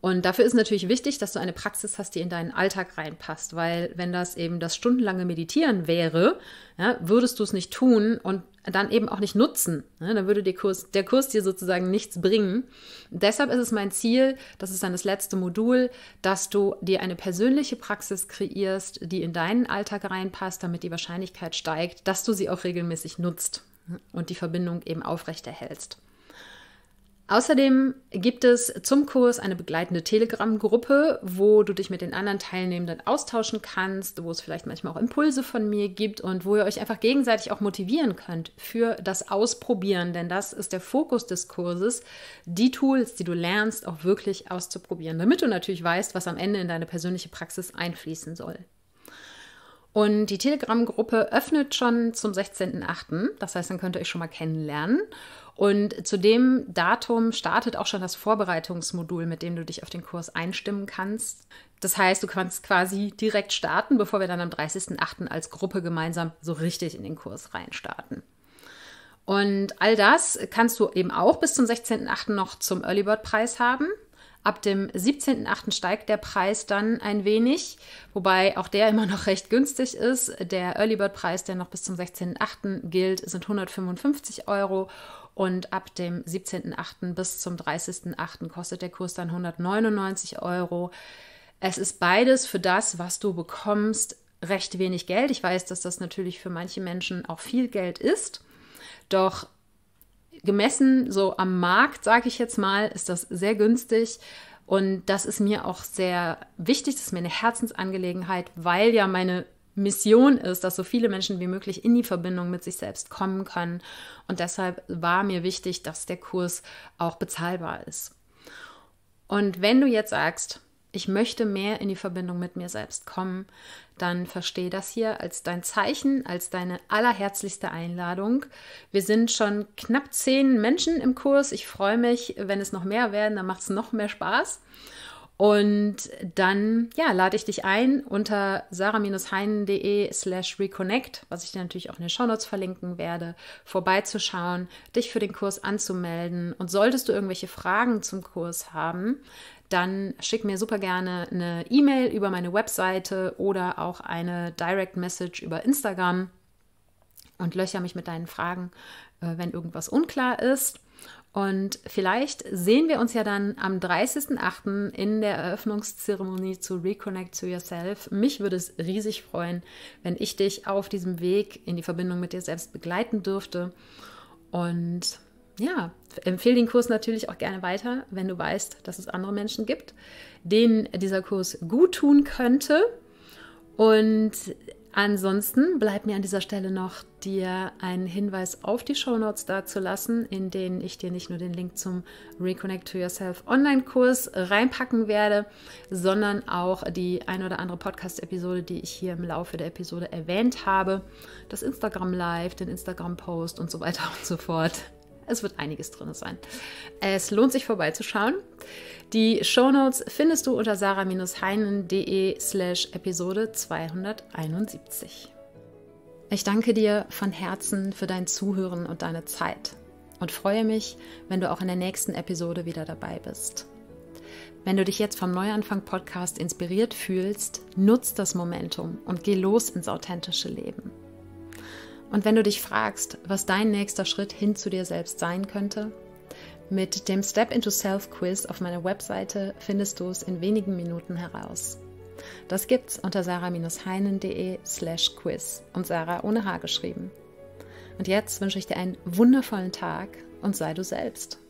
Und dafür ist natürlich wichtig, dass du eine Praxis hast, die in deinen Alltag reinpasst, weil wenn das eben das stundenlange Meditieren wäre, ja, würdest du es nicht tun und dann eben auch nicht nutzen. Ne? Dann würde der Kurs, der Kurs dir sozusagen nichts bringen. Deshalb ist es mein Ziel, das ist dann das letzte Modul, dass du dir eine persönliche Praxis kreierst, die in deinen Alltag reinpasst, damit die Wahrscheinlichkeit steigt, dass du sie auch regelmäßig nutzt und die Verbindung eben aufrechterhältst. Außerdem gibt es zum Kurs eine begleitende Telegram-Gruppe, wo du dich mit den anderen Teilnehmenden austauschen kannst, wo es vielleicht manchmal auch Impulse von mir gibt und wo ihr euch einfach gegenseitig auch motivieren könnt für das Ausprobieren, denn das ist der Fokus des Kurses, die Tools, die du lernst, auch wirklich auszuprobieren, damit du natürlich weißt, was am Ende in deine persönliche Praxis einfließen soll. Und die Telegram-Gruppe öffnet schon zum 16.8., Das heißt, dann könnt ihr euch schon mal kennenlernen. Und zu dem Datum startet auch schon das Vorbereitungsmodul, mit dem du dich auf den Kurs einstimmen kannst. Das heißt, du kannst quasi direkt starten, bevor wir dann am 30.08. als Gruppe gemeinsam so richtig in den Kurs reinstarten. Und all das kannst du eben auch bis zum 16.08. noch zum Early Bird Preis haben. Ab dem 17.08. steigt der Preis dann ein wenig, wobei auch der immer noch recht günstig ist. Der Early Bird Preis, der noch bis zum 16.08. gilt, sind 155 Euro und ab dem 17.8. bis zum 30.8. kostet der Kurs dann 199 Euro. Es ist beides für das, was du bekommst, recht wenig Geld. Ich weiß, dass das natürlich für manche Menschen auch viel Geld ist. Doch gemessen so am Markt, sage ich jetzt mal, ist das sehr günstig. Und das ist mir auch sehr wichtig, das ist mir eine Herzensangelegenheit, weil ja meine Mission ist, dass so viele Menschen wie möglich in die Verbindung mit sich selbst kommen können. Und deshalb war mir wichtig, dass der Kurs auch bezahlbar ist. Und wenn du jetzt sagst, ich möchte mehr in die Verbindung mit mir selbst kommen, dann verstehe das hier als dein Zeichen, als deine allerherzlichste Einladung. Wir sind schon knapp zehn Menschen im Kurs. Ich freue mich, wenn es noch mehr werden, dann macht es noch mehr Spaß. Und dann, ja, lade ich dich ein unter sarah-heinen.de slash reconnect, was ich dir natürlich auch in den Shownotes verlinken werde, vorbeizuschauen, dich für den Kurs anzumelden. Und solltest du irgendwelche Fragen zum Kurs haben, dann schick mir super gerne eine E-Mail über meine Webseite oder auch eine Direct Message über Instagram und löcher mich mit deinen Fragen, äh, wenn irgendwas unklar ist. Und vielleicht sehen wir uns ja dann am 30.08. in der Eröffnungszeremonie zu Reconnect to Yourself. Mich würde es riesig freuen, wenn ich dich auf diesem Weg in die Verbindung mit dir selbst begleiten dürfte. Und ja, empfehle den Kurs natürlich auch gerne weiter, wenn du weißt, dass es andere Menschen gibt, denen dieser Kurs gut tun könnte. Und Ansonsten bleibt mir an dieser Stelle noch, dir einen Hinweis auf die Show Notes dazulassen, in denen ich dir nicht nur den Link zum Reconnect to Yourself Online-Kurs reinpacken werde, sondern auch die ein oder andere Podcast-Episode, die ich hier im Laufe der Episode erwähnt habe, das Instagram Live, den Instagram-Post und so weiter [LAUGHS] und so fort. Es wird einiges drin sein. Es lohnt sich vorbeizuschauen. Die Shownotes findest du unter sarah-heinen.de slash Episode 271. Ich danke dir von Herzen für dein Zuhören und deine Zeit und freue mich, wenn du auch in der nächsten Episode wieder dabei bist. Wenn du dich jetzt vom Neuanfang Podcast inspiriert fühlst, nutz das Momentum und geh los ins authentische Leben. Und wenn du dich fragst, was dein nächster Schritt hin zu dir selbst sein könnte, mit dem Step into Self Quiz auf meiner Webseite findest du es in wenigen Minuten heraus. Das gibt's unter sarah-heinen.de/slash quiz und Sarah ohne H geschrieben. Und jetzt wünsche ich dir einen wundervollen Tag und sei du selbst.